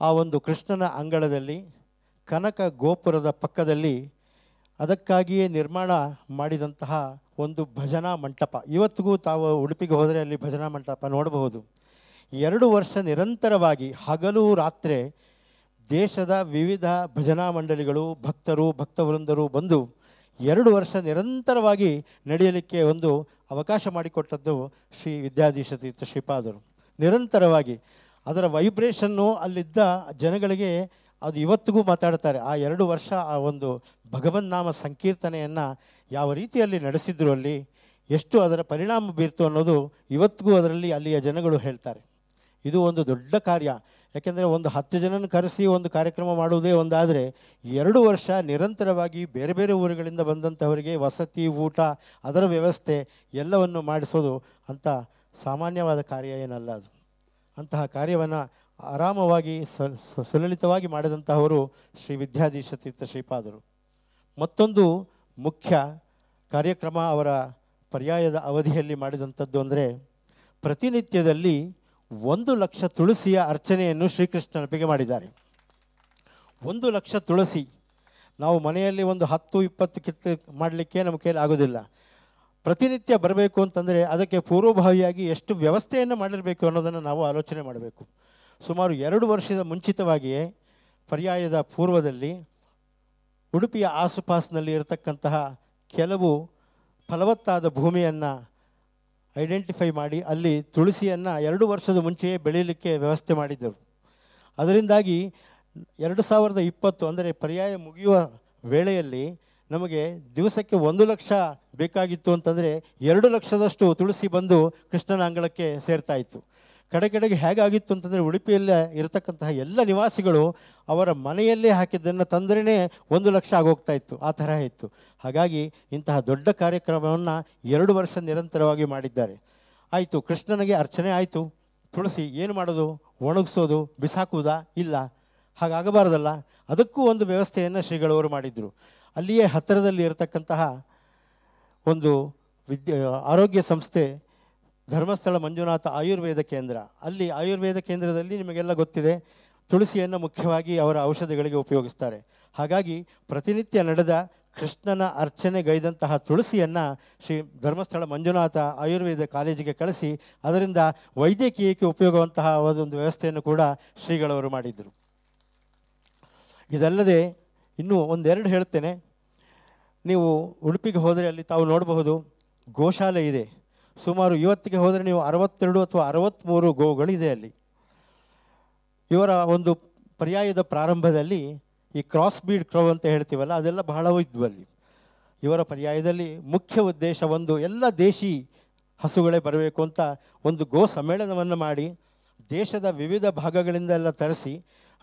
ಆ ಒಂದು ಕೃಷ್ಣನ ಅಂಗಳದಲ್ಲಿ ಕನಕ ಗೋಪುರದ ಪಕ್ಕದಲ್ಲಿ ಅದಕ್ಕಾಗಿಯೇ ನಿರ್ಮಾಣ ಮಾಡಿದಂತಹ ಒಂದು ಭಜನಾ ಮಂಟಪ ಇವತ್ತಿಗೂ ತಾವು ಉಡುಪಿಗೆ ಹೋದರೆ ಅಲ್ಲಿ ಭಜನಾ ಮಂಟಪ ನೋಡಬಹುದು ಎರಡು ವರ್ಷ ನಿರಂತರವಾಗಿ ಹಗಲು ರಾತ್ರಿ ದೇಶದ ವಿವಿಧ ಭಜನಾ ಮಂಡಳಿಗಳು ಭಕ್ತರು ಭಕ್ತವೃಂದರು ಬಂದು ಎರಡು ವರ್ಷ ನಿರಂತರವಾಗಿ ನಡೆಯಲಿಕ್ಕೆ ಒಂದು ಅವಕಾಶ ಮಾಡಿಕೊಟ್ಟದ್ದು ಶ್ರೀ ವಿದ್ಯಾಧೀಶ ತೀರ್ಥ ಶ್ರೀಪಾದರು ನಿರಂತರವಾಗಿ ಅದರ ವೈಬ್ರೇಷನ್ನು ಅಲ್ಲಿದ್ದ ಜನಗಳಿಗೆ ಅದು ಇವತ್ತಿಗೂ ಮಾತಾಡ್ತಾರೆ ಆ ಎರಡು ವರ್ಷ ಆ ಒಂದು ನಾಮ ಸಂಕೀರ್ತನೆಯನ್ನು ಯಾವ ರೀತಿಯಲ್ಲಿ ನಡೆಸಿದ್ರು ಅಲ್ಲಿ ಎಷ್ಟು ಅದರ ಪರಿಣಾಮ ಬೀರ್ತು ಅನ್ನೋದು ಇವತ್ತಿಗೂ ಅದರಲ್ಲಿ ಅಲ್ಲಿಯ ಜನಗಳು ಹೇಳ್ತಾರೆ ಇದು ಒಂದು ದೊಡ್ಡ ಕಾರ್ಯ ಯಾಕೆಂದರೆ ಒಂದು ಹತ್ತು ಜನನ ಕರೆಸಿ ಒಂದು ಕಾರ್ಯಕ್ರಮ ಮಾಡುವುದೇ ಒಂದಾದರೆ ಎರಡು ವರ್ಷ ನಿರಂತರವಾಗಿ ಬೇರೆ ಬೇರೆ ಊರುಗಳಿಂದ ಬಂದಂಥವರಿಗೆ ವಸತಿ ಊಟ ಅದರ ವ್ಯವಸ್ಥೆ ಎಲ್ಲವನ್ನು ಮಾಡಿಸೋದು ಅಂತ ಸಾಮಾನ್ಯವಾದ ಕಾರ್ಯ ಏನಲ್ಲ ಅದು ಅಂತಹ ಕಾರ್ಯವನ್ನು ಆರಾಮವಾಗಿ ಸುಲಲಿತವಾಗಿ ಮಾಡಿದಂತಹವರು ಶ್ರೀ ವಿದ್ಯಾಧೀಶ ತೀರ್ಥ ಶ್ರೀಪಾದರು ಮತ್ತೊಂದು ಮುಖ್ಯ ಕಾರ್ಯಕ್ರಮ ಅವರ ಪರ್ಯಾಯದ ಅವಧಿಯಲ್ಲಿ ಮಾಡಿದಂಥದ್ದು ಅಂದರೆ ಪ್ರತಿನಿತ್ಯದಲ್ಲಿ ಒಂದು ಲಕ್ಷ ತುಳಸಿಯ ಅರ್ಚನೆಯನ್ನು ಶ್ರೀಕೃಷ್ಣನಪಿಗೆ ಮಾಡಿದ್ದಾರೆ ಒಂದು ಲಕ್ಷ ತುಳಸಿ ನಾವು ಮನೆಯಲ್ಲಿ ಒಂದು ಹತ್ತು ಇಪ್ಪತ್ತು ಕಿತ್ತು ಮಾಡಲಿಕ್ಕೆ ನಮ್ಮ ಕೈಯಲ್ಲಿ ಆಗೋದಿಲ್ಲ ಪ್ರತಿನಿತ್ಯ ಬರಬೇಕು ಅಂತಂದರೆ ಅದಕ್ಕೆ ಪೂರ್ವಭಾವಿಯಾಗಿ ಎಷ್ಟು ವ್ಯವಸ್ಥೆಯನ್ನು ಮಾಡಿರಬೇಕು ಅನ್ನೋದನ್ನು ನಾವು ಆಲೋಚನೆ ಮಾಡಬೇಕು ಸುಮಾರು ಎರಡು ವರ್ಷದ ಮುಂಚಿತವಾಗಿಯೇ ಪರ್ಯಾಯದ ಪೂರ್ವದಲ್ಲಿ ಉಡುಪಿಯ ಆಸುಪಾಸಿನಲ್ಲಿ ಇರತಕ್ಕಂತಹ ಕೆಲವು ಫಲವತ್ತಾದ ಭೂಮಿಯನ್ನು ಐಡೆಂಟಿಫೈ ಮಾಡಿ ಅಲ್ಲಿ ತುಳಸಿಯನ್ನು ಎರಡು ವರ್ಷದ ಮುಂಚೆಯೇ ಬೆಳೆಯಲಿಕ್ಕೆ ವ್ಯವಸ್ಥೆ ಮಾಡಿದ್ದರು ಅದರಿಂದಾಗಿ ಎರಡು ಸಾವಿರದ ಇಪ್ಪತ್ತು ಅಂದರೆ ಪರ್ಯಾಯ ಮುಗಿಯುವ ವೇಳೆಯಲ್ಲಿ ನಮಗೆ ದಿವಸಕ್ಕೆ ಒಂದು ಲಕ್ಷ ಬೇಕಾಗಿತ್ತು ಅಂತಂದರೆ ಎರಡು ಲಕ್ಷದಷ್ಟು ತುಳಸಿ ಬಂದು ಕೃಷ್ಣನ ಅಂಗಳಕ್ಕೆ ಸೇರ್ತಾಯಿತ್ತು ಕಡೆ ಕಡೆಗೆ ಹೇಗಾಗಿತ್ತು ಅಂತಂದರೆ ಉಡುಪಿಯಲ್ಲೇ ಇರತಕ್ಕಂತಹ ಎಲ್ಲ ನಿವಾಸಿಗಳು ಅವರ ಮನೆಯಲ್ಲೇ ಹಾಕಿದ್ದನ್ನು ತಂದ್ರೇ ಒಂದು ಲಕ್ಷ ಆಗೋಗ್ತಾ ಇತ್ತು ಆ ಥರ ಇತ್ತು ಹಾಗಾಗಿ ಇಂತಹ ದೊಡ್ಡ ಕಾರ್ಯಕ್ರಮವನ್ನು ಎರಡು ವರ್ಷ ನಿರಂತರವಾಗಿ ಮಾಡಿದ್ದಾರೆ ಆಯಿತು ಕೃಷ್ಣನಿಗೆ ಅರ್ಚನೆ ಆಯಿತು ತುಳಸಿ ಏನು ಮಾಡೋದು ಒಣಗಿಸೋದು ಬಿಸಾಕುವುದಾ ಇಲ್ಲ ಹಾಗಾಗಬಾರ್ದಲ್ಲ ಅದಕ್ಕೂ ಒಂದು ವ್ಯವಸ್ಥೆಯನ್ನು ಶ್ರೀಗಳವರು ಮಾಡಿದರು ಅಲ್ಲಿಯೇ ಹತ್ತಿರದಲ್ಲಿ ಇರತಕ್ಕಂತಹ ಒಂದು ವಿದ್ಯ ಆರೋಗ್ಯ ಸಂಸ್ಥೆ ಧರ್ಮಸ್ಥಳ ಮಂಜುನಾಥ ಆಯುರ್ವೇದ ಕೇಂದ್ರ ಅಲ್ಲಿ ಆಯುರ್ವೇದ ಕೇಂದ್ರದಲ್ಲಿ ನಿಮಗೆಲ್ಲ ಗೊತ್ತಿದೆ ತುಳಸಿಯನ್ನು ಮುಖ್ಯವಾಗಿ ಅವರ ಔಷಧಿಗಳಿಗೆ ಉಪಯೋಗಿಸ್ತಾರೆ ಹಾಗಾಗಿ ಪ್ರತಿನಿತ್ಯ ನಡೆದ ಕೃಷ್ಣನ ಅರ್ಚನೆಗೈದಂತಹ ತುಳಸಿಯನ್ನು ಶ್ರೀ ಧರ್ಮಸ್ಥಳ ಮಂಜುನಾಥ ಆಯುರ್ವೇದ ಕಾಲೇಜಿಗೆ ಕಳಿಸಿ ಅದರಿಂದ ವೈದ್ಯಕೀಯಕ್ಕೆ ಉಪಯೋಗವಂತಹ ಒಂದು ವ್ಯವಸ್ಥೆಯನ್ನು ಕೂಡ ಶ್ರೀಗಳವರು ಮಾಡಿದ್ದರು ಇದಲ್ಲದೆ ಇನ್ನೂ ಒಂದೆರಡು ಹೇಳ್ತೇನೆ ನೀವು ಉಡುಪಿಗೆ ಹೋದರೆ ಅಲ್ಲಿ ತಾವು ನೋಡಬಹುದು ಗೋಶಾಲೆ ಇದೆ ಸುಮಾರು ಇವತ್ತಿಗೆ ಹೋದರೆ ನೀವು ಅರವತ್ತೆರಡು ಅಥವಾ ಅರವತ್ತ್ಮೂರು ಗೋಗಳಿದೆ ಅಲ್ಲಿ ಇವರ ಒಂದು ಪರ್ಯಾಯದ ಪ್ರಾರಂಭದಲ್ಲಿ ಈ ಕ್ರಾಸ್ ಬೀಡ್ ಕ್ರೋ ಅಂತ ಹೇಳ್ತೀವಲ್ಲ ಅದೆಲ್ಲ ಬಹಳ ಇದ್ವು ಅಲ್ಲಿ ಇವರ ಪರ್ಯಾಯದಲ್ಲಿ ಮುಖ್ಯ ಉದ್ದೇಶ ಒಂದು ಎಲ್ಲ ದೇಶಿ ಹಸುಗಳೇ ಬರಬೇಕು ಅಂತ ಒಂದು ಗೋ ಸಮ್ಮೇಳನವನ್ನು ಮಾಡಿ ದೇಶದ ವಿವಿಧ ಭಾಗಗಳಿಂದ ಎಲ್ಲ ತರಿಸಿ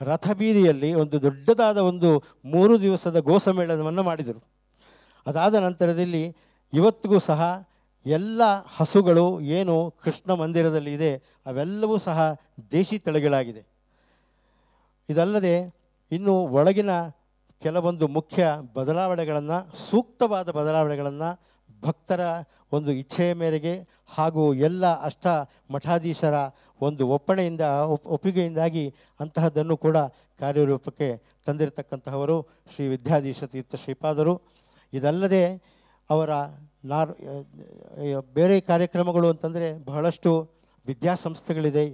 ರಥಬೀದಿಯಲ್ಲಿ ಒಂದು ದೊಡ್ಡದಾದ ಒಂದು ಮೂರು ದಿವಸದ ಗೋ ಸಮ್ಮೇಳನವನ್ನು ಮಾಡಿದರು ಅದಾದ ನಂತರದಲ್ಲಿ ಇವತ್ತಿಗೂ ಸಹ ಎಲ್ಲ ಹಸುಗಳು ಏನು ಕೃಷ್ಣ ಮಂದಿರದಲ್ಲಿ ಇದೆ ಅವೆಲ್ಲವೂ ಸಹ ದೇಶಿ ತಳಿಗಳಾಗಿದೆ ಇದಲ್ಲದೆ ಇನ್ನು ಒಳಗಿನ ಕೆಲವೊಂದು ಮುಖ್ಯ ಬದಲಾವಣೆಗಳನ್ನು ಸೂಕ್ತವಾದ ಬದಲಾವಣೆಗಳನ್ನು ಭಕ್ತರ ಒಂದು ಇಚ್ಛೆಯ ಮೇರೆಗೆ ಹಾಗೂ ಎಲ್ಲ ಅಷ್ಟ ಮಠಾಧೀಶರ ಒಂದು ಒಪ್ಪಣೆಯಿಂದ ಒಪ್ಪಿಗೆಯಿಂದಾಗಿ ಅಂತಹದ್ದನ್ನು ಕೂಡ ಕಾರ್ಯರೂಪಕ್ಕೆ ತಂದಿರತಕ್ಕಂತಹವರು ಶ್ರೀ ವಿದ್ಯಾಧೀಶ ತೀರ್ಥ ಶ್ರೀಪಾದರು ಇದಲ್ಲದೆ ಅವರ ನಾರ್ ಬೇರೆ ಕಾರ್ಯಕ್ರಮಗಳು ಅಂತಂದರೆ ಬಹಳಷ್ಟು ವಿದ್ಯಾಸಂಸ್ಥೆಗಳಿದೆ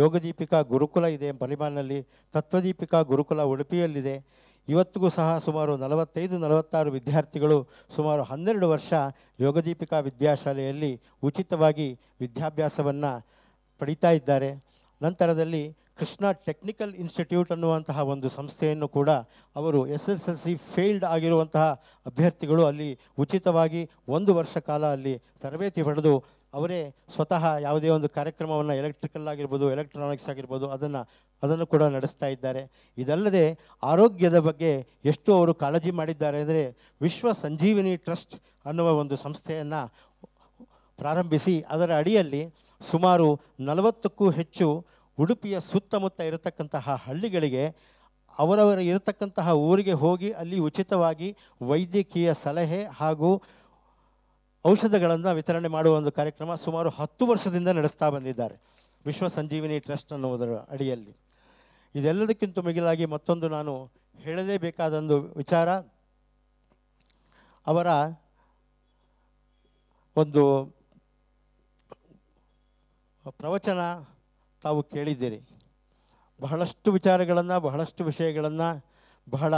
ಯೋಗದೀಪಿಕಾ ಗುರುಕುಲ ಇದೆ ಬಲಿಮಾನಲ್ಲಿ ತತ್ವದೀಪಿಕಾ ಗುರುಕುಲ ಉಡುಪಿಯಲ್ಲಿದೆ ಇವತ್ತಿಗೂ ಸಹ ಸುಮಾರು ನಲವತ್ತೈದು ನಲವತ್ತಾರು ವಿದ್ಯಾರ್ಥಿಗಳು ಸುಮಾರು ಹನ್ನೆರಡು ವರ್ಷ ಯೋಗದೀಪಿಕಾ ವಿದ್ಯಾಶಾಲೆಯಲ್ಲಿ ಉಚಿತವಾಗಿ ವಿದ್ಯಾಭ್ಯಾಸವನ್ನು ಪಡೀತಾ ಇದ್ದಾರೆ ನಂತರದಲ್ಲಿ ಕೃಷ್ಣ ಟೆಕ್ನಿಕಲ್ ಇನ್ಸ್ಟಿಟ್ಯೂಟ್ ಅನ್ನುವಂತಹ ಒಂದು ಸಂಸ್ಥೆಯನ್ನು ಕೂಡ ಅವರು S S L C failed ಆಗಿರುವಂತಹ ಅಭ್ಯರ್ಥಿಗಳು ಅಲ್ಲಿ ಉಚಿತವಾಗಿ ಒಂದು ವರ್ಷ ಕಾಲ ಅಲ್ಲಿ ತರಬೇತಿ ಪಡೆದು ಅವರೇ ಸ್ವತಃ ಯಾವುದೇ ಒಂದು ಕಾರ್ಯಕ್ರಮವನ್ನು ಎಲೆಕ್ಟ್ರಿಕಲ್ ಆಗಿರ್ಬೋದು ಎಲೆಕ್ಟ್ರಾನಿಕ್ಸ್ ಆಗಿರ್ಬೋದು ಅದನ್ನು ಅದನ್ನು ಕೂಡ ನಡೆಸ್ತಾ ಇದ್ದಾರೆ ಇದಲ್ಲದೆ ಆರೋಗ್ಯದ ಬಗ್ಗೆ ಎಷ್ಟು ಅವರು ಕಾಳಜಿ ಮಾಡಿದ್ದಾರೆ ಅಂದರೆ ವಿಶ್ವ ಸಂಜೀವಿನಿ ಟ್ರಸ್ಟ್ ಅನ್ನುವ ಒಂದು ಸಂಸ್ಥೆಯನ್ನು ಪ್ರಾರಂಭಿಸಿ ಅದರ ಅಡಿಯಲ್ಲಿ ಸುಮಾರು ನಲವತ್ತಕ್ಕೂ ಹೆಚ್ಚು ಉಡುಪಿಯ ಸುತ್ತಮುತ್ತ ಇರತಕ್ಕಂತಹ ಹಳ್ಳಿಗಳಿಗೆ ಅವರವರ ಇರತಕ್ಕಂತಹ ಊರಿಗೆ ಹೋಗಿ ಅಲ್ಲಿ ಉಚಿತವಾಗಿ ವೈದ್ಯಕೀಯ ಸಲಹೆ ಹಾಗೂ ಔಷಧಗಳನ್ನು ವಿತರಣೆ ಮಾಡುವ ಒಂದು ಕಾರ್ಯಕ್ರಮ ಸುಮಾರು ಹತ್ತು ವರ್ಷದಿಂದ ನಡೆಸ್ತಾ ಬಂದಿದ್ದಾರೆ ವಿಶ್ವ ಸಂಜೀವಿನಿ ಟ್ರಸ್ಟ್ ಅನ್ನುವುದರ ಅಡಿಯಲ್ಲಿ ಇದೆಲ್ಲದಕ್ಕಿಂತ ಮಿಗಿಲಾಗಿ ಮತ್ತೊಂದು ನಾನು ಹೇಳಲೇಬೇಕಾದೊಂದು ವಿಚಾರ ಅವರ ಒಂದು ಪ್ರವಚನ ತಾವು ಕೇಳಿದ್ದೀರಿ ಬಹಳಷ್ಟು ವಿಚಾರಗಳನ್ನು ಬಹಳಷ್ಟು ವಿಷಯಗಳನ್ನು ಬಹಳ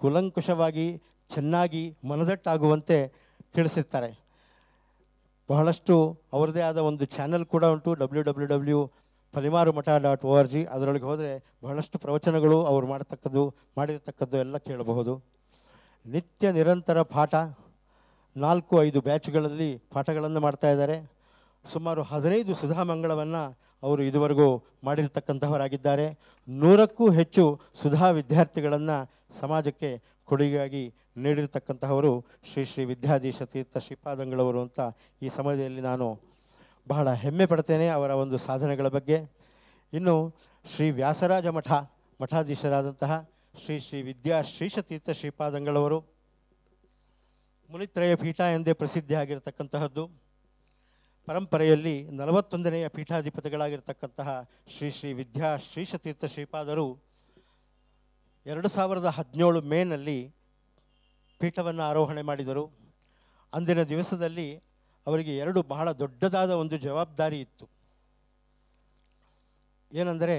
ಕುಲಂಕುಷವಾಗಿ ಚೆನ್ನಾಗಿ ಮನದಟ್ಟಾಗುವಂತೆ ತಿಳಿಸಿರ್ತಾರೆ ಬಹಳಷ್ಟು ಅವರದೇ ಆದ ಒಂದು ಚಾನಲ್ ಕೂಡ ಉಂಟು ಡಬ್ಲ್ಯೂ ಡಬ್ಲ್ಯೂ ಡಬ್ಲ್ಯೂ ಪಲಿಮಾರು ಮಠ ಡಾಟ್ ಓ ಆರ್ ಜಿ ಅದರೊಳಗೆ ಹೋದರೆ ಬಹಳಷ್ಟು ಪ್ರವಚನಗಳು ಅವರು ಮಾಡತಕ್ಕದ್ದು ಮಾಡಿರತಕ್ಕದ್ದು ಎಲ್ಲ ಕೇಳಬಹುದು ನಿತ್ಯ ನಿರಂತರ ಪಾಠ ನಾಲ್ಕು ಐದು ಬ್ಯಾಚ್ಗಳಲ್ಲಿ ಪಾಠಗಳನ್ನು ಮಾಡ್ತಾಯಿದ್ದಾರೆ ಸುಮಾರು ಹದಿನೈದು ಸುಧಾಮಂಗಳವನ್ನು ಅವರು ಇದುವರೆಗೂ ಮಾಡಿರತಕ್ಕಂತಹವರಾಗಿದ್ದಾರೆ ನೂರಕ್ಕೂ ಹೆಚ್ಚು ಸುಧಾ ವಿದ್ಯಾರ್ಥಿಗಳನ್ನು ಸಮಾಜಕ್ಕೆ ಕೊಡುಗೆಯಾಗಿ ನೀಡಿರತಕ್ಕಂತಹವರು ಶ್ರೀ ಶ್ರೀ ವಿದ್ಯಾಧೀಶ ತೀರ್ಥ ಶ್ರೀಪಾದಂಗಳವರು ಅಂತ ಈ ಸಮಯದಲ್ಲಿ ನಾನು ಬಹಳ ಹೆಮ್ಮೆ ಪಡ್ತೇನೆ ಅವರ ಒಂದು ಸಾಧನೆಗಳ ಬಗ್ಗೆ ಇನ್ನು ಶ್ರೀ ವ್ಯಾಸರಾಜ ಮಠ ಮಠಾಧೀಶರಾದಂತಹ ಶ್ರೀ ಶ್ರೀ ವಿದ್ಯಾ ಶ್ರೀಶತೀರ್ಥ ಶ್ರೀಪಾದಂಗಳವರು ಮುನಿತ್ರಯ ಪೀಠ ಎಂದೇ ಪ್ರಸಿದ್ಧಿಯಾಗಿರತಕ್ಕಂತಹದ್ದು ಪರಂಪರೆಯಲ್ಲಿ ನಲವತ್ತೊಂದನೆಯ ಪೀಠಾಧಿಪತಿಗಳಾಗಿರ್ತಕ್ಕಂತಹ ಶ್ರೀ ಶ್ರೀ ವಿದ್ಯಾ ಶ್ರೀಶತೀರ್ಥ ಶ್ರೀಪಾದರು ಎರಡು ಸಾವಿರದ ಹದಿನೇಳು ಮೇನಲ್ಲಿ ಪೀಠವನ್ನು ಆರೋಹಣೆ ಮಾಡಿದರು ಅಂದಿನ ದಿವಸದಲ್ಲಿ ಅವರಿಗೆ ಎರಡು ಬಹಳ ದೊಡ್ಡದಾದ ಒಂದು ಜವಾಬ್ದಾರಿ ಇತ್ತು ಏನಂದರೆ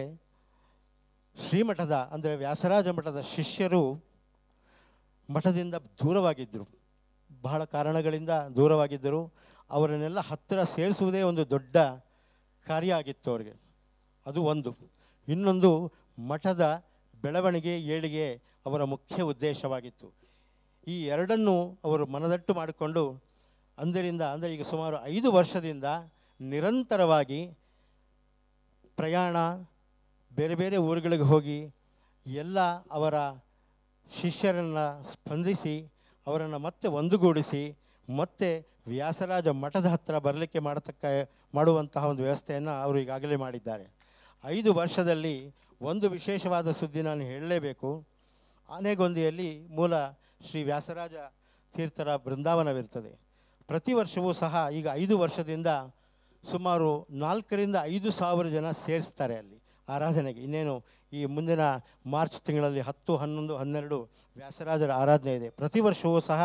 ಶ್ರೀಮಠದ ಅಂದರೆ ವ್ಯಾಸರಾಜ ಮಠದ ಶಿಷ್ಯರು ಮಠದಿಂದ ದೂರವಾಗಿದ್ದರು ಬಹಳ ಕಾರಣಗಳಿಂದ ದೂರವಾಗಿದ್ದರು ಅವರನ್ನೆಲ್ಲ ಹತ್ತಿರ ಸೇರಿಸುವುದೇ ಒಂದು ದೊಡ್ಡ ಕಾರ್ಯ ಆಗಿತ್ತು ಅವರಿಗೆ ಅದು ಒಂದು ಇನ್ನೊಂದು ಮಠದ ಬೆಳವಣಿಗೆ ಏಳಿಗೆ ಅವರ ಮುಖ್ಯ ಉದ್ದೇಶವಾಗಿತ್ತು ಈ ಎರಡನ್ನು ಅವರು ಮನದಟ್ಟು ಮಾಡಿಕೊಂಡು ಅಂದರಿಂದ ಅಂದರೆ ಈಗ ಸುಮಾರು ಐದು ವರ್ಷದಿಂದ ನಿರಂತರವಾಗಿ ಪ್ರಯಾಣ ಬೇರೆ ಬೇರೆ ಊರುಗಳಿಗೆ ಹೋಗಿ ಎಲ್ಲ ಅವರ ಶಿಷ್ಯರನ್ನು ಸ್ಪಂದಿಸಿ ಅವರನ್ನು ಮತ್ತೆ ಒಂದುಗೂಡಿಸಿ ಮತ್ತೆ ವ್ಯಾಸರಾಜ ಮಠದ ಹತ್ತಿರ ಬರಲಿಕ್ಕೆ ಮಾಡತಕ್ಕ ಮಾಡುವಂತಹ ಒಂದು ವ್ಯವಸ್ಥೆಯನ್ನು ಅವರು ಈಗಾಗಲೇ ಮಾಡಿದ್ದಾರೆ ಐದು ವರ್ಷದಲ್ಲಿ ಒಂದು ವಿಶೇಷವಾದ ಸುದ್ದಿ ನಾನು ಹೇಳಲೇಬೇಕು ಆನೆಗೊಂದಿಯಲ್ಲಿ ಮೂಲ ಶ್ರೀ ವ್ಯಾಸರಾಜ ತೀರ್ಥರ ಬೃಂದಾವನವಿರ್ತದೆ ಪ್ರತಿ ವರ್ಷವೂ ಸಹ ಈಗ ಐದು ವರ್ಷದಿಂದ ಸುಮಾರು ನಾಲ್ಕರಿಂದ ಐದು ಸಾವಿರ ಜನ ಸೇರಿಸ್ತಾರೆ ಅಲ್ಲಿ ಆರಾಧನೆಗೆ ಇನ್ನೇನು ಈ ಮುಂದಿನ ಮಾರ್ಚ್ ತಿಂಗಳಲ್ಲಿ ಹತ್ತು ಹನ್ನೊಂದು ಹನ್ನೆರಡು ವ್ಯಾಸರಾಜರ ಆರಾಧನೆ ಇದೆ ಪ್ರತಿ ವರ್ಷವೂ ಸಹ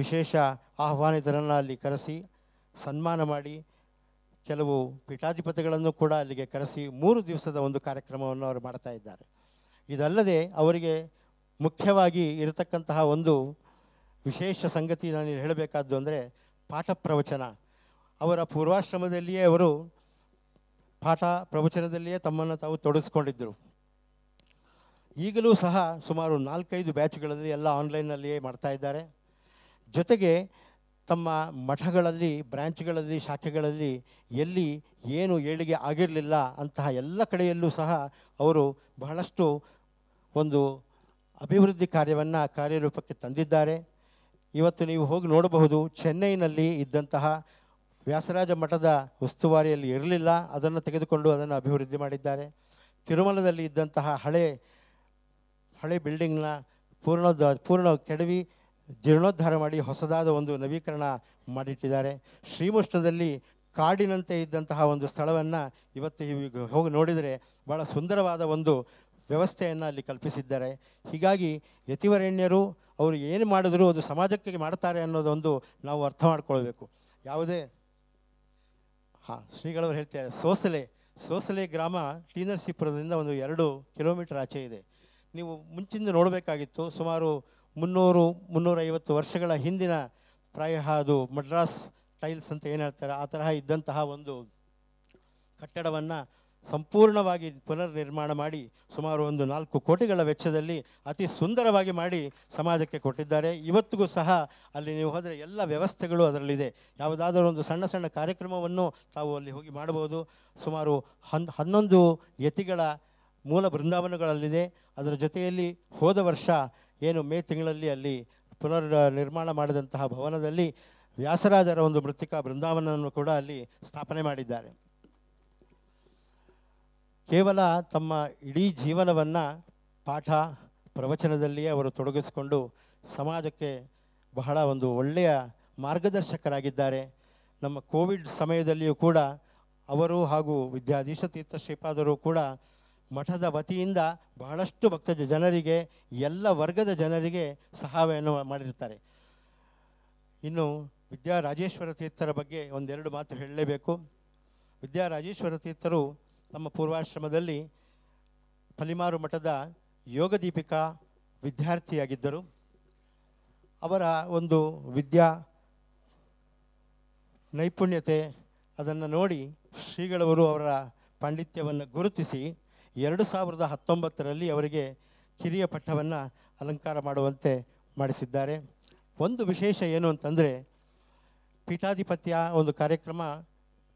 ವಿಶೇಷ ಆಹ್ವಾನಿತರನ್ನು ಅಲ್ಲಿ ಕರೆಸಿ ಸನ್ಮಾನ ಮಾಡಿ ಕೆಲವು ಪೀಠಾಧಿಪತಿಗಳನ್ನು ಕೂಡ ಅಲ್ಲಿಗೆ ಕರೆಸಿ ಮೂರು ದಿವಸದ ಒಂದು ಕಾರ್ಯಕ್ರಮವನ್ನು ಅವರು ಮಾಡ್ತಾ ಇದ್ದಾರೆ ಇದಲ್ಲದೆ ಅವರಿಗೆ ಮುಖ್ಯವಾಗಿ ಇರತಕ್ಕಂತಹ ಒಂದು ವಿಶೇಷ ಸಂಗತಿ ನಾನು ಹೇಳಬೇಕಾದ್ದು ಅಂದರೆ ಪಾಠ ಪ್ರವಚನ ಅವರ ಪೂರ್ವಾಶ್ರಮದಲ್ಲಿಯೇ ಅವರು ಪಾಠ ಪ್ರವಚನದಲ್ಲಿಯೇ ತಮ್ಮನ್ನು ತಾವು ತೊಡಗಿಸ್ಕೊಂಡಿದ್ದರು ಈಗಲೂ ಸಹ ಸುಮಾರು ನಾಲ್ಕೈದು ಬ್ಯಾಚ್ಗಳಲ್ಲಿ ಎಲ್ಲ ಆನ್ಲೈನ್ನಲ್ಲಿಯೇ ಮಾಡ್ತಾ ಇದ್ದಾರೆ ಜೊತೆಗೆ ತಮ್ಮ ಮಠಗಳಲ್ಲಿ ಬ್ರ್ಯಾಂಚ್ಗಳಲ್ಲಿ ಶಾಖೆಗಳಲ್ಲಿ ಎಲ್ಲಿ ಏನು ಏಳಿಗೆ ಆಗಿರಲಿಲ್ಲ ಅಂತಹ ಎಲ್ಲ ಕಡೆಯಲ್ಲೂ ಸಹ ಅವರು ಬಹಳಷ್ಟು ಒಂದು ಅಭಿವೃದ್ಧಿ ಕಾರ್ಯವನ್ನು ಕಾರ್ಯರೂಪಕ್ಕೆ ತಂದಿದ್ದಾರೆ ಇವತ್ತು ನೀವು ಹೋಗಿ ನೋಡಬಹುದು ಚೆನ್ನೈನಲ್ಲಿ ಇದ್ದಂತಹ ವ್ಯಾಸರಾಜ ಮಠದ ಉಸ್ತುವಾರಿಯಲ್ಲಿ ಇರಲಿಲ್ಲ ಅದನ್ನು ತೆಗೆದುಕೊಂಡು ಅದನ್ನು ಅಭಿವೃದ್ಧಿ ಮಾಡಿದ್ದಾರೆ ತಿರುಮಲದಲ್ಲಿ ಇದ್ದಂತಹ ಹಳೆ ಹಳೆ ಬಿಲ್ಡಿಂಗ್ನ ಪೂರ್ಣ ಪೂರ್ಣ ಕೆಡವಿ ಜೀರ್ಣೋದ್ಧಾರ ಮಾಡಿ ಹೊಸದಾದ ಒಂದು ನವೀಕರಣ ಮಾಡಿಟ್ಟಿದ್ದಾರೆ ಶ್ರೀಮೃಷ್ಣದಲ್ಲಿ ಕಾಡಿನಂತೆ ಇದ್ದಂತಹ ಒಂದು ಸ್ಥಳವನ್ನು ಇವತ್ತು ಹೋಗಿ ನೋಡಿದರೆ ಭಾಳ ಸುಂದರವಾದ ಒಂದು ವ್ಯವಸ್ಥೆಯನ್ನು ಅಲ್ಲಿ ಕಲ್ಪಿಸಿದ್ದಾರೆ ಹೀಗಾಗಿ ಯತಿವರೆಣ್ಯರು ಅವರು ಏನು ಮಾಡಿದ್ರು ಅದು ಸಮಾಜಕ್ಕೆ ಮಾಡ್ತಾರೆ ಅನ್ನೋದೊಂದು ನಾವು ಅರ್ಥ ಮಾಡ್ಕೊಳ್ಬೇಕು ಯಾವುದೇ ಹಾಂ ಶ್ರೀಗಳವರು ಹೇಳ್ತಾರೆ ಸೋಸಲೆ ಸೋಸಲೆ ಗ್ರಾಮ ಟೀನರ್ಸೀಪುರದಿಂದ ಒಂದು ಎರಡು ಕಿಲೋಮೀಟರ್ ಆಚೆ ಇದೆ ನೀವು ಮುಂಚಿಂದ ನೋಡಬೇಕಾಗಿತ್ತು ಸುಮಾರು ಮುನ್ನೂರು ಮುನ್ನೂರೈವತ್ತು ವರ್ಷಗಳ ಹಿಂದಿನ ಪ್ರಾಯ ಅದು ಮಡ್ರಾಸ್ ಟೈಲ್ಸ್ ಅಂತ ಏನು ಹೇಳ್ತಾರೆ ಆ ತರಹ ಇದ್ದಂತಹ ಒಂದು ಕಟ್ಟಡವನ್ನು ಸಂಪೂರ್ಣವಾಗಿ ಪುನರ್ನಿರ್ಮಾಣ ಮಾಡಿ ಸುಮಾರು ಒಂದು ನಾಲ್ಕು ಕೋಟಿಗಳ ವೆಚ್ಚದಲ್ಲಿ ಅತಿ ಸುಂದರವಾಗಿ ಮಾಡಿ ಸಮಾಜಕ್ಕೆ ಕೊಟ್ಟಿದ್ದಾರೆ ಇವತ್ತಿಗೂ ಸಹ ಅಲ್ಲಿ ನೀವು ಹೋದರೆ ಎಲ್ಲ ವ್ಯವಸ್ಥೆಗಳು ಅದರಲ್ಲಿದೆ ಯಾವುದಾದರೂ ಒಂದು ಸಣ್ಣ ಸಣ್ಣ ಕಾರ್ಯಕ್ರಮವನ್ನು ತಾವು ಅಲ್ಲಿ ಹೋಗಿ ಮಾಡಬಹುದು ಸುಮಾರು ಹನ್ ಹನ್ನೊಂದು ಯತಿಗಳ ಮೂಲ ಬೃಂದಾವನಗಳಲ್ಲಿದೆ ಅದರ ಜೊತೆಯಲ್ಲಿ ಹೋದ ವರ್ಷ ಏನು ಮೇ ತಿಂಗಳಲ್ಲಿ ಅಲ್ಲಿ ಪುನರ್ ನಿರ್ಮಾಣ ಮಾಡಿದಂತಹ ಭವನದಲ್ಲಿ ವ್ಯಾಸರಾಜರ ಒಂದು ಮೃತಿಕ ಬೃಂದಾವನವನ್ನು ಕೂಡ ಅಲ್ಲಿ ಸ್ಥಾಪನೆ ಮಾಡಿದ್ದಾರೆ ಕೇವಲ ತಮ್ಮ ಇಡೀ ಜೀವನವನ್ನು ಪಾಠ ಪ್ರವಚನದಲ್ಲಿಯೇ ಅವರು ತೊಡಗಿಸಿಕೊಂಡು ಸಮಾಜಕ್ಕೆ ಬಹಳ ಒಂದು ಒಳ್ಳೆಯ ಮಾರ್ಗದರ್ಶಕರಾಗಿದ್ದಾರೆ ನಮ್ಮ ಕೋವಿಡ್ ಸಮಯದಲ್ಲಿಯೂ ಕೂಡ ಅವರು ಹಾಗೂ ವಿದ್ಯಾಧೀಶ ತೀರ್ಥ ಶ್ರೀಪಾದರು ಕೂಡ ಮಠದ ವತಿಯಿಂದ ಬಹಳಷ್ಟು ಭಕ್ತ ಜನರಿಗೆ ಎಲ್ಲ ವರ್ಗದ ಜನರಿಗೆ ಸಹಾಯವನ್ನು ಮಾಡಿರ್ತಾರೆ ಇನ್ನು ವಿದ್ಯಾರಾಜೇಶ್ವರ ತೀರ್ಥರ ಬಗ್ಗೆ ಒಂದೆರಡು ಮಾತು ಹೇಳಲೇಬೇಕು ವಿದ್ಯಾರಾಜೇಶ್ವರ ತೀರ್ಥರು ನಮ್ಮ ಪೂರ್ವಾಶ್ರಮದಲ್ಲಿ ಫಲಿಮಾರು ಮಠದ ಯೋಗ ದೀಪಿಕಾ ವಿದ್ಯಾರ್ಥಿಯಾಗಿದ್ದರು ಅವರ ಒಂದು ವಿದ್ಯಾ ನೈಪುಣ್ಯತೆ ಅದನ್ನು ನೋಡಿ ಶ್ರೀಗಳವರು ಅವರ ಪಾಂಡಿತ್ಯವನ್ನು ಗುರುತಿಸಿ ಎರಡು ಸಾವಿರದ ಹತ್ತೊಂಬತ್ತರಲ್ಲಿ ಅವರಿಗೆ ಕಿರಿಯ ಪಠವನ್ನು ಅಲಂಕಾರ ಮಾಡುವಂತೆ ಮಾಡಿಸಿದ್ದಾರೆ ಒಂದು ವಿಶೇಷ ಏನು ಅಂತಂದರೆ ಪೀಠಾಧಿಪತ್ಯ ಒಂದು ಕಾರ್ಯಕ್ರಮ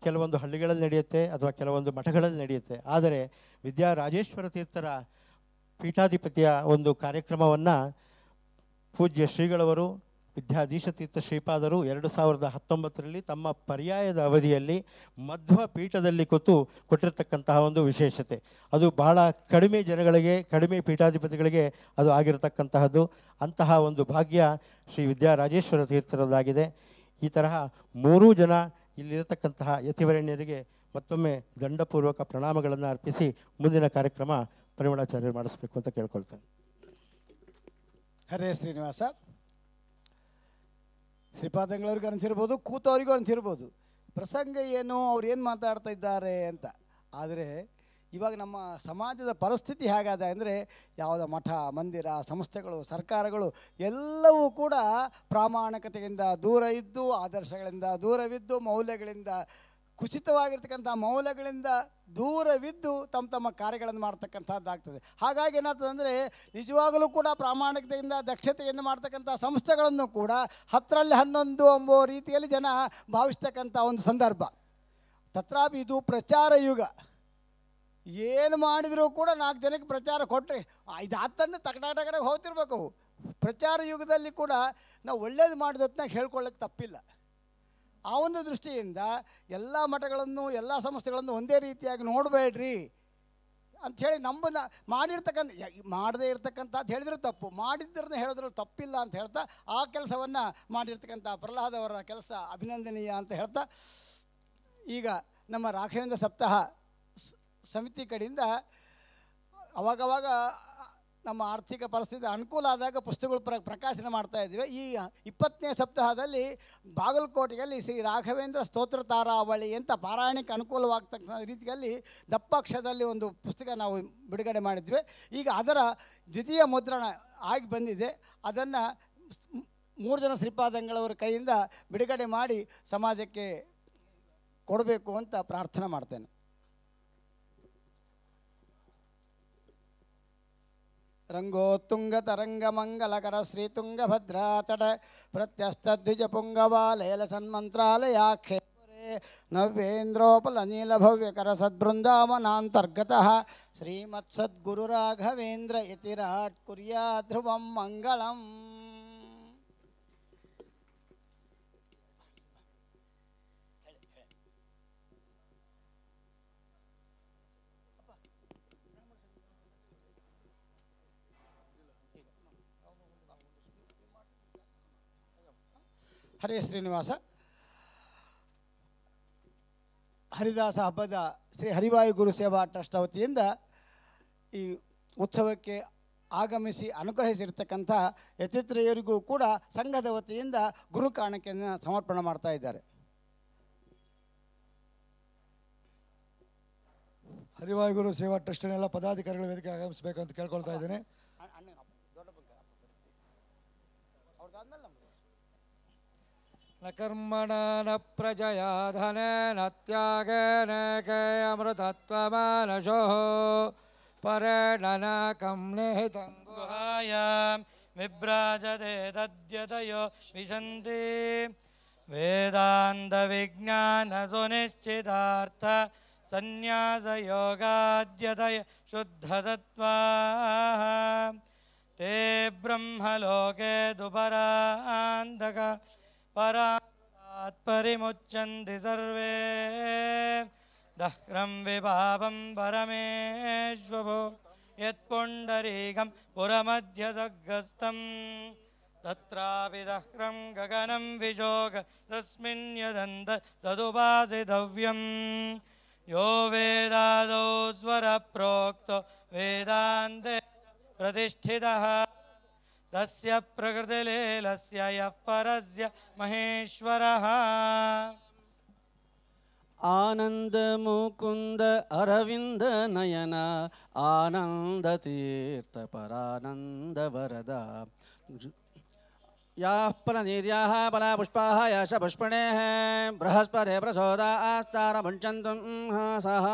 ಕೆಲವೊಂದು ಹಳ್ಳಿಗಳಲ್ಲಿ ನಡೆಯುತ್ತೆ ಅಥವಾ ಕೆಲವೊಂದು ಮಠಗಳಲ್ಲಿ ನಡೆಯುತ್ತೆ ಆದರೆ ವಿದ್ಯಾ ರಾಜೇಶ್ವರ ತೀರ್ಥರ ಪೀಠಾಧಿಪತಿಯ ಒಂದು ಕಾರ್ಯಕ್ರಮವನ್ನು ಪೂಜ್ಯ ಶ್ರೀಗಳವರು ವಿದ್ಯಾಧೀಶ ತೀರ್ಥ ಶ್ರೀಪಾದರು ಎರಡು ಸಾವಿರದ ಹತ್ತೊಂಬತ್ತರಲ್ಲಿ ತಮ್ಮ ಪರ್ಯಾಯದ ಅವಧಿಯಲ್ಲಿ ಮಧ್ವ ಪೀಠದಲ್ಲಿ ಕೂತು ಕೊಟ್ಟಿರತಕ್ಕಂತಹ ಒಂದು ವಿಶೇಷತೆ ಅದು ಬಹಳ ಕಡಿಮೆ ಜನಗಳಿಗೆ ಕಡಿಮೆ ಪೀಠಾಧಿಪತಿಗಳಿಗೆ ಅದು ಆಗಿರತಕ್ಕಂತಹದ್ದು ಅಂತಹ ಒಂದು ಭಾಗ್ಯ ಶ್ರೀ ವಿದ್ಯಾರಾಜೇಶ್ವರ ತೀರ್ಥರದ್ದಾಗಿದೆ ಈ ತರಹ ಮೂರೂ ಜನ ಇಲ್ಲಿರತಕ್ಕಂತಹ ಯತಿವರಣ್ಯರಿಗೆ ಮತ್ತೊಮ್ಮೆ ದಂಡಪೂರ್ವಕ ಪ್ರಣಾಮಗಳನ್ನು ಅರ್ಪಿಸಿ ಮುಂದಿನ ಕಾರ್ಯಕ್ರಮ ಪರಿಮಳಾಚಾರ್ಯರು ಮಾಡಿಸ್ಬೇಕು ಅಂತ ಕೇಳ್ಕೊಳ್ತೇನೆ ಹರೇ ಶ್ರೀನಿವಾಸ ಶ್ರೀಪಾದಂಗಳವ್ರಿಗೆ ಅನಿಸಿರ್ಬೋದು ಕೂತವ್ರಿಗೂ ಅನಿಸಿರ್ಬೋದು ಪ್ರಸಂಗ ಏನು ಅವ್ರು ಏನು ಮಾತಾಡ್ತಾ ಇದ್ದಾರೆ ಅಂತ ಆದರೆ ಇವಾಗ ನಮ್ಮ ಸಮಾಜದ ಪರಿಸ್ಥಿತಿ ಹೇಗಾದ ಅಂದರೆ ಯಾವುದೋ ಮಠ ಮಂದಿರ ಸಂಸ್ಥೆಗಳು ಸರ್ಕಾರಗಳು ಎಲ್ಲವೂ ಕೂಡ ಪ್ರಾಮಾಣಿಕತೆಯಿಂದ ದೂರ ಇದ್ದು ಆದರ್ಶಗಳಿಂದ ದೂರವಿದ್ದು ಮೌಲ್ಯಗಳಿಂದ ಕುಸಿತವಾಗಿರ್ತಕ್ಕಂಥ ಮೌಲ್ಯಗಳಿಂದ ದೂರವಿದ್ದು ತಮ್ಮ ತಮ್ಮ ಕಾರ್ಯಗಳನ್ನು ಮಾಡ್ತಕ್ಕಂಥದ್ದಾಗ್ತದೆ ಹಾಗಾಗಿ ಏನಾಗ್ತದೆ ಅಂದರೆ ನಿಜವಾಗಲೂ ಕೂಡ ಪ್ರಾಮಾಣಿಕತೆಯಿಂದ ದಕ್ಷತೆಯಿಂದ ಮಾಡ್ತಕ್ಕಂಥ ಸಂಸ್ಥೆಗಳನ್ನು ಕೂಡ ಹತ್ತರಲ್ಲಿ ಹನ್ನೊಂದು ಎಂಬುವ ರೀತಿಯಲ್ಲಿ ಜನ ಭಾವಿಸ್ತಕ್ಕಂಥ ಒಂದು ಸಂದರ್ಭ ತತ್ರಾಪಿ ಇದು ಪ್ರಚಾರ ಯುಗ ಏನು ಮಾಡಿದರೂ ಕೂಡ ನಾಲ್ಕು ಜನಕ್ಕೆ ಪ್ರಚಾರ ಕೊಟ್ಟರೆ ಇದು ಹತ್ತನ್ನು ಹೋಗ್ತಿರ್ಬೇಕು ಪ್ರಚಾರ ಯುಗದಲ್ಲಿ ಕೂಡ ನಾವು ಒಳ್ಳೇದು ಮಾಡಿದ ಹೊತ್ತಿನಾಗ ಹೇಳ್ಕೊಳ್ಳೋಕ್ಕೆ ತಪ್ಪಿಲ್ಲ ಆ ಒಂದು ದೃಷ್ಟಿಯಿಂದ ಎಲ್ಲ ಮಠಗಳನ್ನು ಎಲ್ಲ ಸಂಸ್ಥೆಗಳನ್ನು ಒಂದೇ ರೀತಿಯಾಗಿ ನೋಡಬೇಡ್ರಿ ಅಂಥೇಳಿ ನಂಬನ ಮಾಡಿರ್ತಕ್ಕಂಥ ಮಾಡದೇ ಇರ್ತಕ್ಕಂಥ ಅಂತ ಹೇಳಿದ್ರೆ ತಪ್ಪು ಮಾಡಿದ್ದರನ್ನ ಹೇಳಿದ್ರು ತಪ್ಪಿಲ್ಲ ಅಂತ ಹೇಳ್ತಾ ಆ ಕೆಲಸವನ್ನು ಮಾಡಿರ್ತಕ್ಕಂಥ ಪ್ರಹ್ಲಾದ್ ಅವರ ಕೆಲಸ ಅಭಿನಂದನೀಯ ಅಂತ ಹೇಳ್ತಾ ಈಗ ನಮ್ಮ ರಾಘವೇಂದ್ರ ಸಪ್ತಾಹ ಸಮಿತಿ ಕಡೆಯಿಂದ ಅವಾಗವಾಗ ನಮ್ಮ ಆರ್ಥಿಕ ಪರಿಸ್ಥಿತಿ ಅನುಕೂಲ ಆದಾಗ ಪುಸ್ತಕಗಳು ಪ್ರ ಪ್ರಕಾಶನ ಮಾಡ್ತಾ ಇದ್ವಿ ಈ ಇಪ್ಪತ್ತನೇ ಸಪ್ತಾಹದಲ್ಲಿ ಬಾಗಲಕೋಟೆಯಲ್ಲಿ ಶ್ರೀ ರಾಘವೇಂದ್ರ ಸ್ತೋತ್ರ ತಾರಾವಳಿ ಅಂತ ಪಾರಾಯಣಕ್ಕೆ ಅನುಕೂಲವಾಗ್ತಕ್ಕಂಥ ರೀತಿಯಲ್ಲಿ ದಪ್ಪಕ್ಷದಲ್ಲಿ ಒಂದು ಪುಸ್ತಕ ನಾವು ಬಿಡುಗಡೆ ಮಾಡಿದ್ವಿ ಈಗ ಅದರ ದ್ವಿತೀಯ ಮುದ್ರಣ ಆಗಿ ಬಂದಿದೆ ಅದನ್ನು ಮೂರು ಜನ ಶ್ರೀಪಾದಂಗಳವರ ಕೈಯಿಂದ ಬಿಡುಗಡೆ ಮಾಡಿ ಸಮಾಜಕ್ಕೆ ಕೊಡಬೇಕು ಅಂತ ಪ್ರಾರ್ಥನೆ ಮಾಡ್ತೇನೆ రంగోత్తుంగ తరంగ మంగళకర శ్రీతుంగ రంగోత్తుంగతరంగమంగళకర శ్రీతుంగభద్రాతట ప్రత్యస్తద్విజపుంగవాలేల సన్మంత్రాలయాఖ్యే భవ్యకర సద్బృందావనాంతర్గత శ్రీమత్సద్గురు రాఘవేంద్ర ఇతిరాట్ కురయా ధ్రువం మంగళం ಹರೇ ಶ್ರೀನಿವಾಸ ಹರಿದಾಸ ಹಬ್ಬದ ಶ್ರೀ ಹರಿವಾಯು ಗುರು ಸೇವಾ ಟ್ರಸ್ಟ್ ವತಿಯಿಂದ ಈ ಉತ್ಸವಕ್ಕೆ ಆಗಮಿಸಿ ಅನುಗ್ರಹಿಸಿರ್ತಕ್ಕಂಥ ಯತಿತ್ರಿಯರಿಗೂ ಕೂಡ ಸಂಘದ ವತಿಯಿಂದ ಗುರು ಕಾಣಿಕೆಯನ್ನು ಸಮರ್ಪಣೆ ಮಾಡ್ತಾ ಇದ್ದಾರೆ ಹರಿವಾಯುಗುರು ಸೇವಾ ಟ್ರಸ್ಟ್ನೆಲ್ಲ ಪದಾಧಿಕಾರಿಗಳ ವೇದಿಕೆ ಆಗಮಿಸಬೇಕು ಅಂತ ಕೇಳ್ಕೊಳ್ತಾ ಇದ್ದೇನೆ न कर्मण न प्रजया धनेन त्यागेन केऽमृतत्वमानशोः पर न कं निहितं गुहायां विभ्राजते तद्यतयो विशन्ति वेदान्तविज्ञानसुनिश्चितार्थ सन्न्यासयोगाद्यतय शुद्धतत्त्वाः ते लोके दुपर विमुच्यन्ति सर्वे दह्रं विभावं परमेश्वभो यत्पुण्डरीकं पुरमध्यसग्रस्तं तत्रापि दह्रं गगनं विशोक तस्मिन् यदन्त तदुपासितव्यम् यो वेदादौ स्वरप्रोक्तो वेदान्ते प्रतिष्ठितः तस्य प्रकृतिलीलस्य यः परस्य महेश्वरः आनन्दमुकुन्द अरविन्दनयन आनन्दतीर्थपरानन्दवरद याः परनीर्याः बलापुष्पाः यश पुष्पणे बृहस्पतेः प्रचोद आस्तार सः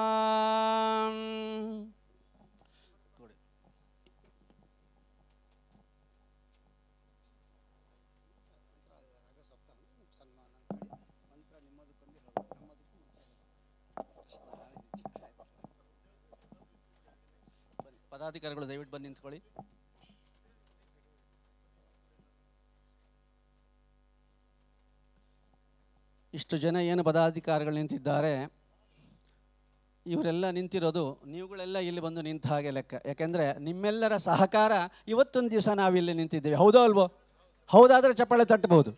ಪದಾಧಿಕಾರಿಗಳು ದಯವಿಟ್ಟು ಬಂದು ನಿಂತ್ಕೊಳ್ಳಿ ಇಷ್ಟು ಜನ ಏನು ಪದಾಧಿಕಾರಿಗಳು ನಿಂತಿದ್ದಾರೆ ಇವರೆಲ್ಲ ನಿಂತಿರೋದು ನೀವುಗಳೆಲ್ಲ ಇಲ್ಲಿ ಬಂದು ನಿಂತ ಹಾಗೆ ಲೆಕ್ಕ ಯಾಕೆಂದರೆ ನಿಮ್ಮೆಲ್ಲರ ಸಹಕಾರ ಇವತ್ತೊಂದು ದಿವಸ ಇಲ್ಲಿ ನಿಂತಿದ್ದೇವೆ ಹೌದೋ ಅಲ್ವೋ ಹೌದಾದರೆ ಚಪ್ಪಾಳೆ ತಟ್ಟಬಹುದು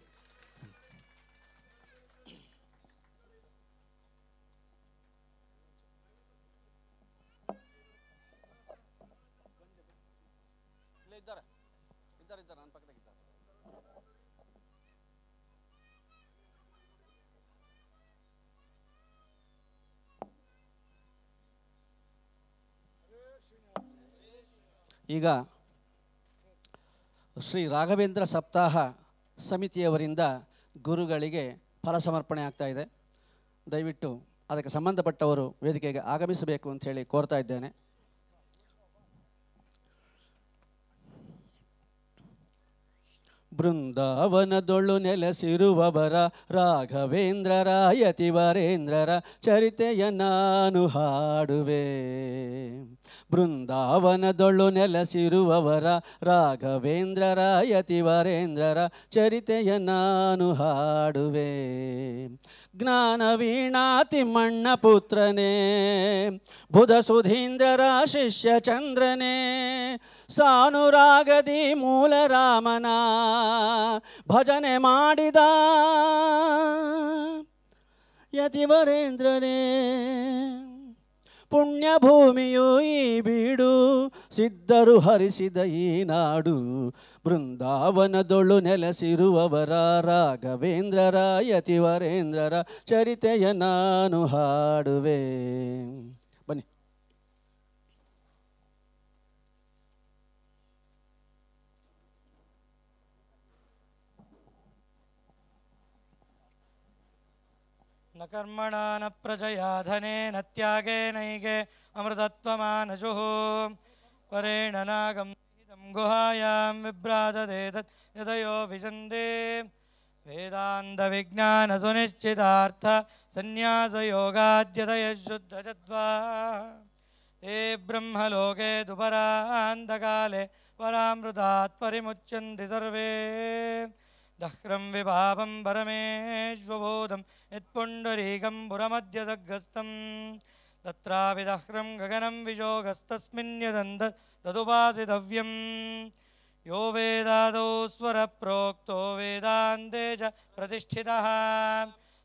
ಈಗ ಶ್ರೀ ರಾಘವೇಂದ್ರ ಸಪ್ತಾಹ ಸಮಿತಿಯವರಿಂದ ಗುರುಗಳಿಗೆ ಫಲ ಸಮರ್ಪಣೆ ಆಗ್ತಾ ಇದೆ ದಯವಿಟ್ಟು ಅದಕ್ಕೆ ಸಂಬಂಧಪಟ್ಟವರು ವೇದಿಕೆಗೆ ಆಗಮಿಸಬೇಕು ಅಂತ ಹೇಳಿ ಕೋರ್ತಾ ಇದ್ದೇನೆ ಬೃಂದಾವನದೊಳ್ಳು ನೆಲೆಸಿರುವವರ ರಾಘವೇಂದ್ರರ ಯತಿವರೇಂದ್ರರ ಚರಿತೆಯ ನಾನು ಹಾಡುವೆ ಬೃಂದಾವನದೊಳು ನೆಲೆಸಿರುವವರ ರಾಘವೇಂದ್ರರ ಯತಿವರೇಂದ್ರರ ಚರಿತೆಯ ನಾನು ಹಾಡುವೆ ಜ್ಞಾನವೀಣಾ ತಿಮ್ಮಣ್ಣ ಪುತ್ರನೇ ಬುಧ ಸುಧೀಂದ್ರರ ಶಿಷ್ಯ ಚಂದ್ರನೇ ಸಾನುರಾಗದಿ ಮೂಲ ರಾಮನ ಭಜನೆ ಮಾಡಿದ ಯತಿವರೇಂದ್ರನೇ ಪುಣ್ಯಭೂಮಿಯೂ ಈ ಬೀಡು ಸಿದ್ಧರು ಹರಿಸಿದ ಈ ನಾಡು ಬೃಂದಾವನದೊಳು ನೆಲೆಸಿರುವವರ ರಾಘವೇಂದ್ರರ ಯತಿವರೇಂದ್ರರ ಚರಿತೆಯ ನಾನು ಹಾಡುವೆ कर्मणा न प्रजया धन न्यागे नैगे अमृतत्वमानजुः परेण नागम गुहायां विभ्राजते तत् यदयो विजन्ते हे ब्रह्म ते ब्रह्मलोके दुपरान्तकाले परामृतात् परिमुच्यन्ति सर्वे दह्रं विभावं परमेश्वबोधं यत्पुण्डरीकं पुरमद्यदग्गस्तं तत्रापि दह्रं गगनं वियोगस्तस्मिन् यदन्त तदुपासितव्यं यो वेदादौ स्वरप्रोक्तो वेदान्ते च प्रतिष्ठितः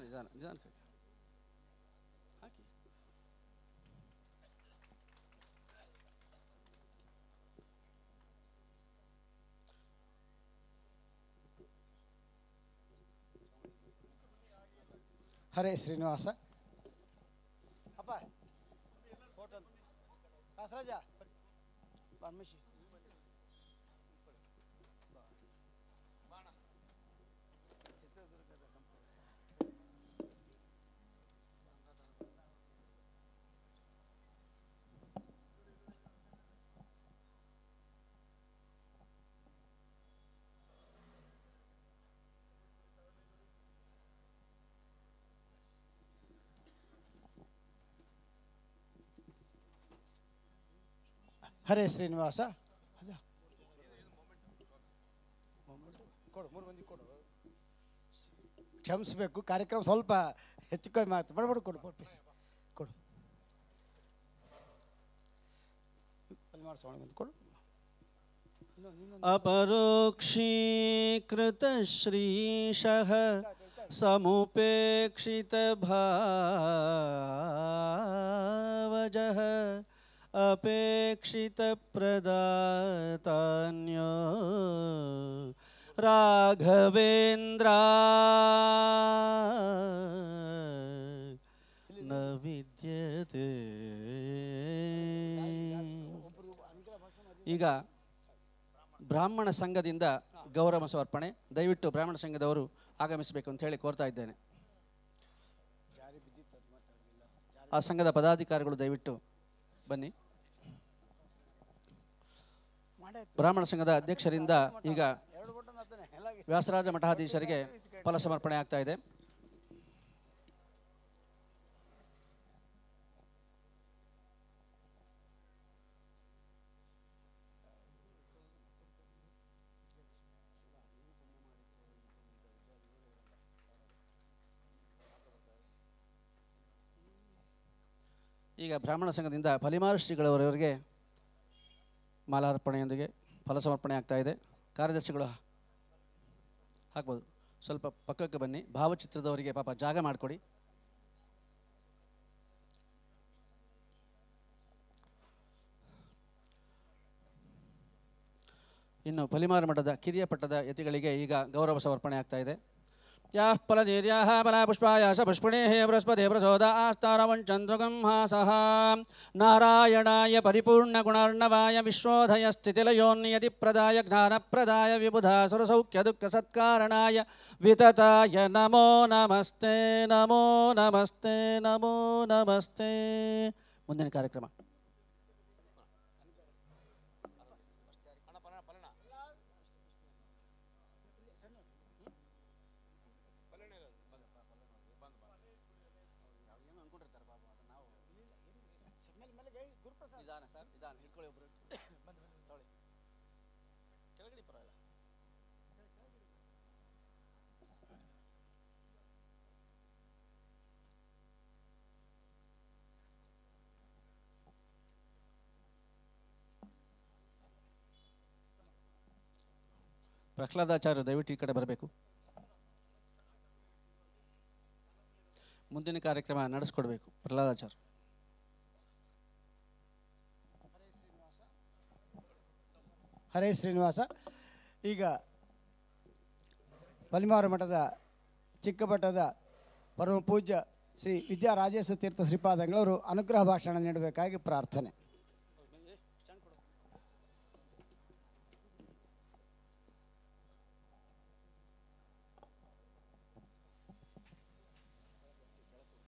Nidhani, nidhani, nidhani haki. ಹರೇ ಶ್ರೀನಿವಾಸ ಅಪ್ಪ ಕಾಸರಾಜ ಪರ್ಮಿಷನ್ हरे श्रीनिवास आजा कोड़ मोर बंदी कोड़ चम्स बेक कार्यक्रम ಸ್ವಲ್ಪ ಹೆಚ್ಚ ಕೈ ಮಾಡ್ ಬಡ ಬಡ ಕೊಡು ಕೊಡು ಪರಿಮಾರ್ ಸೌಂಡ್ ಮಿಟ್ ಕೊಡು ಅಪರೂಕ್ಷೀ ಕೃತ ಶ್ರೀಶಃ ಸಮುಪೇಕ್ಷಿತ ಭಾವಜಃ ಅಪೇಕ್ಷಿತ राघवेन्द्रा ರಾಘವೇಂದ್ರ ನವಿದ್ಯತೆ ಈಗ ಬ್ರಾಹ್ಮಣ ಸಂಘದಿಂದ ಗೌರವ ಸಮರ್ಪಣೆ ದಯವಿಟ್ಟು ಬ್ರಾಹ್ಮಣ ಸಂಘದವರು ಆಗಮಿಸಬೇಕು ಅಂತ ಹೇಳಿ ಕೋರ್ತಾ ಇದ್ದೇನೆ ಆ ಸಂಘದ ಪದಾಧಿಕಾರಿಗಳು ದಯವಿಟ್ಟು ಬನ್ನಿ ಬ್ರಾಹ್ಮಣ ಸಂಘದ ಅಧ್ಯಕ್ಷರಿಂದ ಈಗ ವ್ಯಾಸರಾಜ ಮಠಾಧೀಶರಿಗೆ ಫಲ ಸಮರ್ಪಣೆ ಆಗ್ತಾ ಇದೆ ಈಗ ಬ್ರಾಹ್ಮಣ ಸಂಘದಿಂದ ಫಲಿಮಾರ ಶ್ರೀಗಳವರವರಿಗೆ ಮಾಲಾರ್ಪಣೆಯೊಂದಿಗೆ ಫಲಸಮರ್ಪಣೆ ಆಗ್ತಾ ಇದೆ ಕಾರ್ಯದರ್ಶಿಗಳು ಹಾಕ್ಬೋದು ಸ್ವಲ್ಪ ಪಕ್ಕಕ್ಕೆ ಬನ್ನಿ ಭಾವಚಿತ್ರದವರಿಗೆ ಪಾಪ ಜಾಗ ಮಾಡಿಕೊಡಿ ಇನ್ನು ಫಲಿಮಾರ ಮಠದ ಕಿರಿಯ ಪಟ್ಟದ ಯತಿಗಳಿಗೆ ಈಗ ಗೌರವ ಸಮರ್ಪಣೆ ಆಗ್ತಾ ಇದೆ या बृहस्पति प्रसोद स नारायणा बृहस्पते प्रसोद आस्तारवञ्चन्द्रगंहासः प्रदाय ज्ञान प्रदाय स्थितिलयोन्नियति सुरसौख्य दुख विबुधा सुरसौख्यदुःखसत्कारणाय वितताय नमो नमस्ते नमो नमस्ते नमो नमस्ते मुद्दे कार्यक्रम ಪ್ರಹ್ಲಾದಾಚಾರ್ಯ ದಯವಿಟ್ಟು ಈ ಕಡೆ ಬರಬೇಕು ಮುಂದಿನ ಕಾರ್ಯಕ್ರಮ ನಡೆಸ್ಕೊಡ್ಬೇಕು ಪ್ರಹ್ಲಾದಾಚಾರ್ಯ ಹರೇ ಶ್ರೀನಿವಾಸ ಈಗ ಬಲಿಮಾರು ಮಠದ ಚಿಕ್ಕಮಠದ ಪರಮ ಪೂಜ್ಯ ಶ್ರೀ ವಿದ್ಯಾರಾಜೇಶ ತೀರ್ಥ ಶ್ರೀಪಾದಂಗಳವರು ಅನುಗ್ರಹ ಭಾಷಣ ನೀಡಬೇಕಾಗಿ ಪ್ರಾರ್ಥನೆ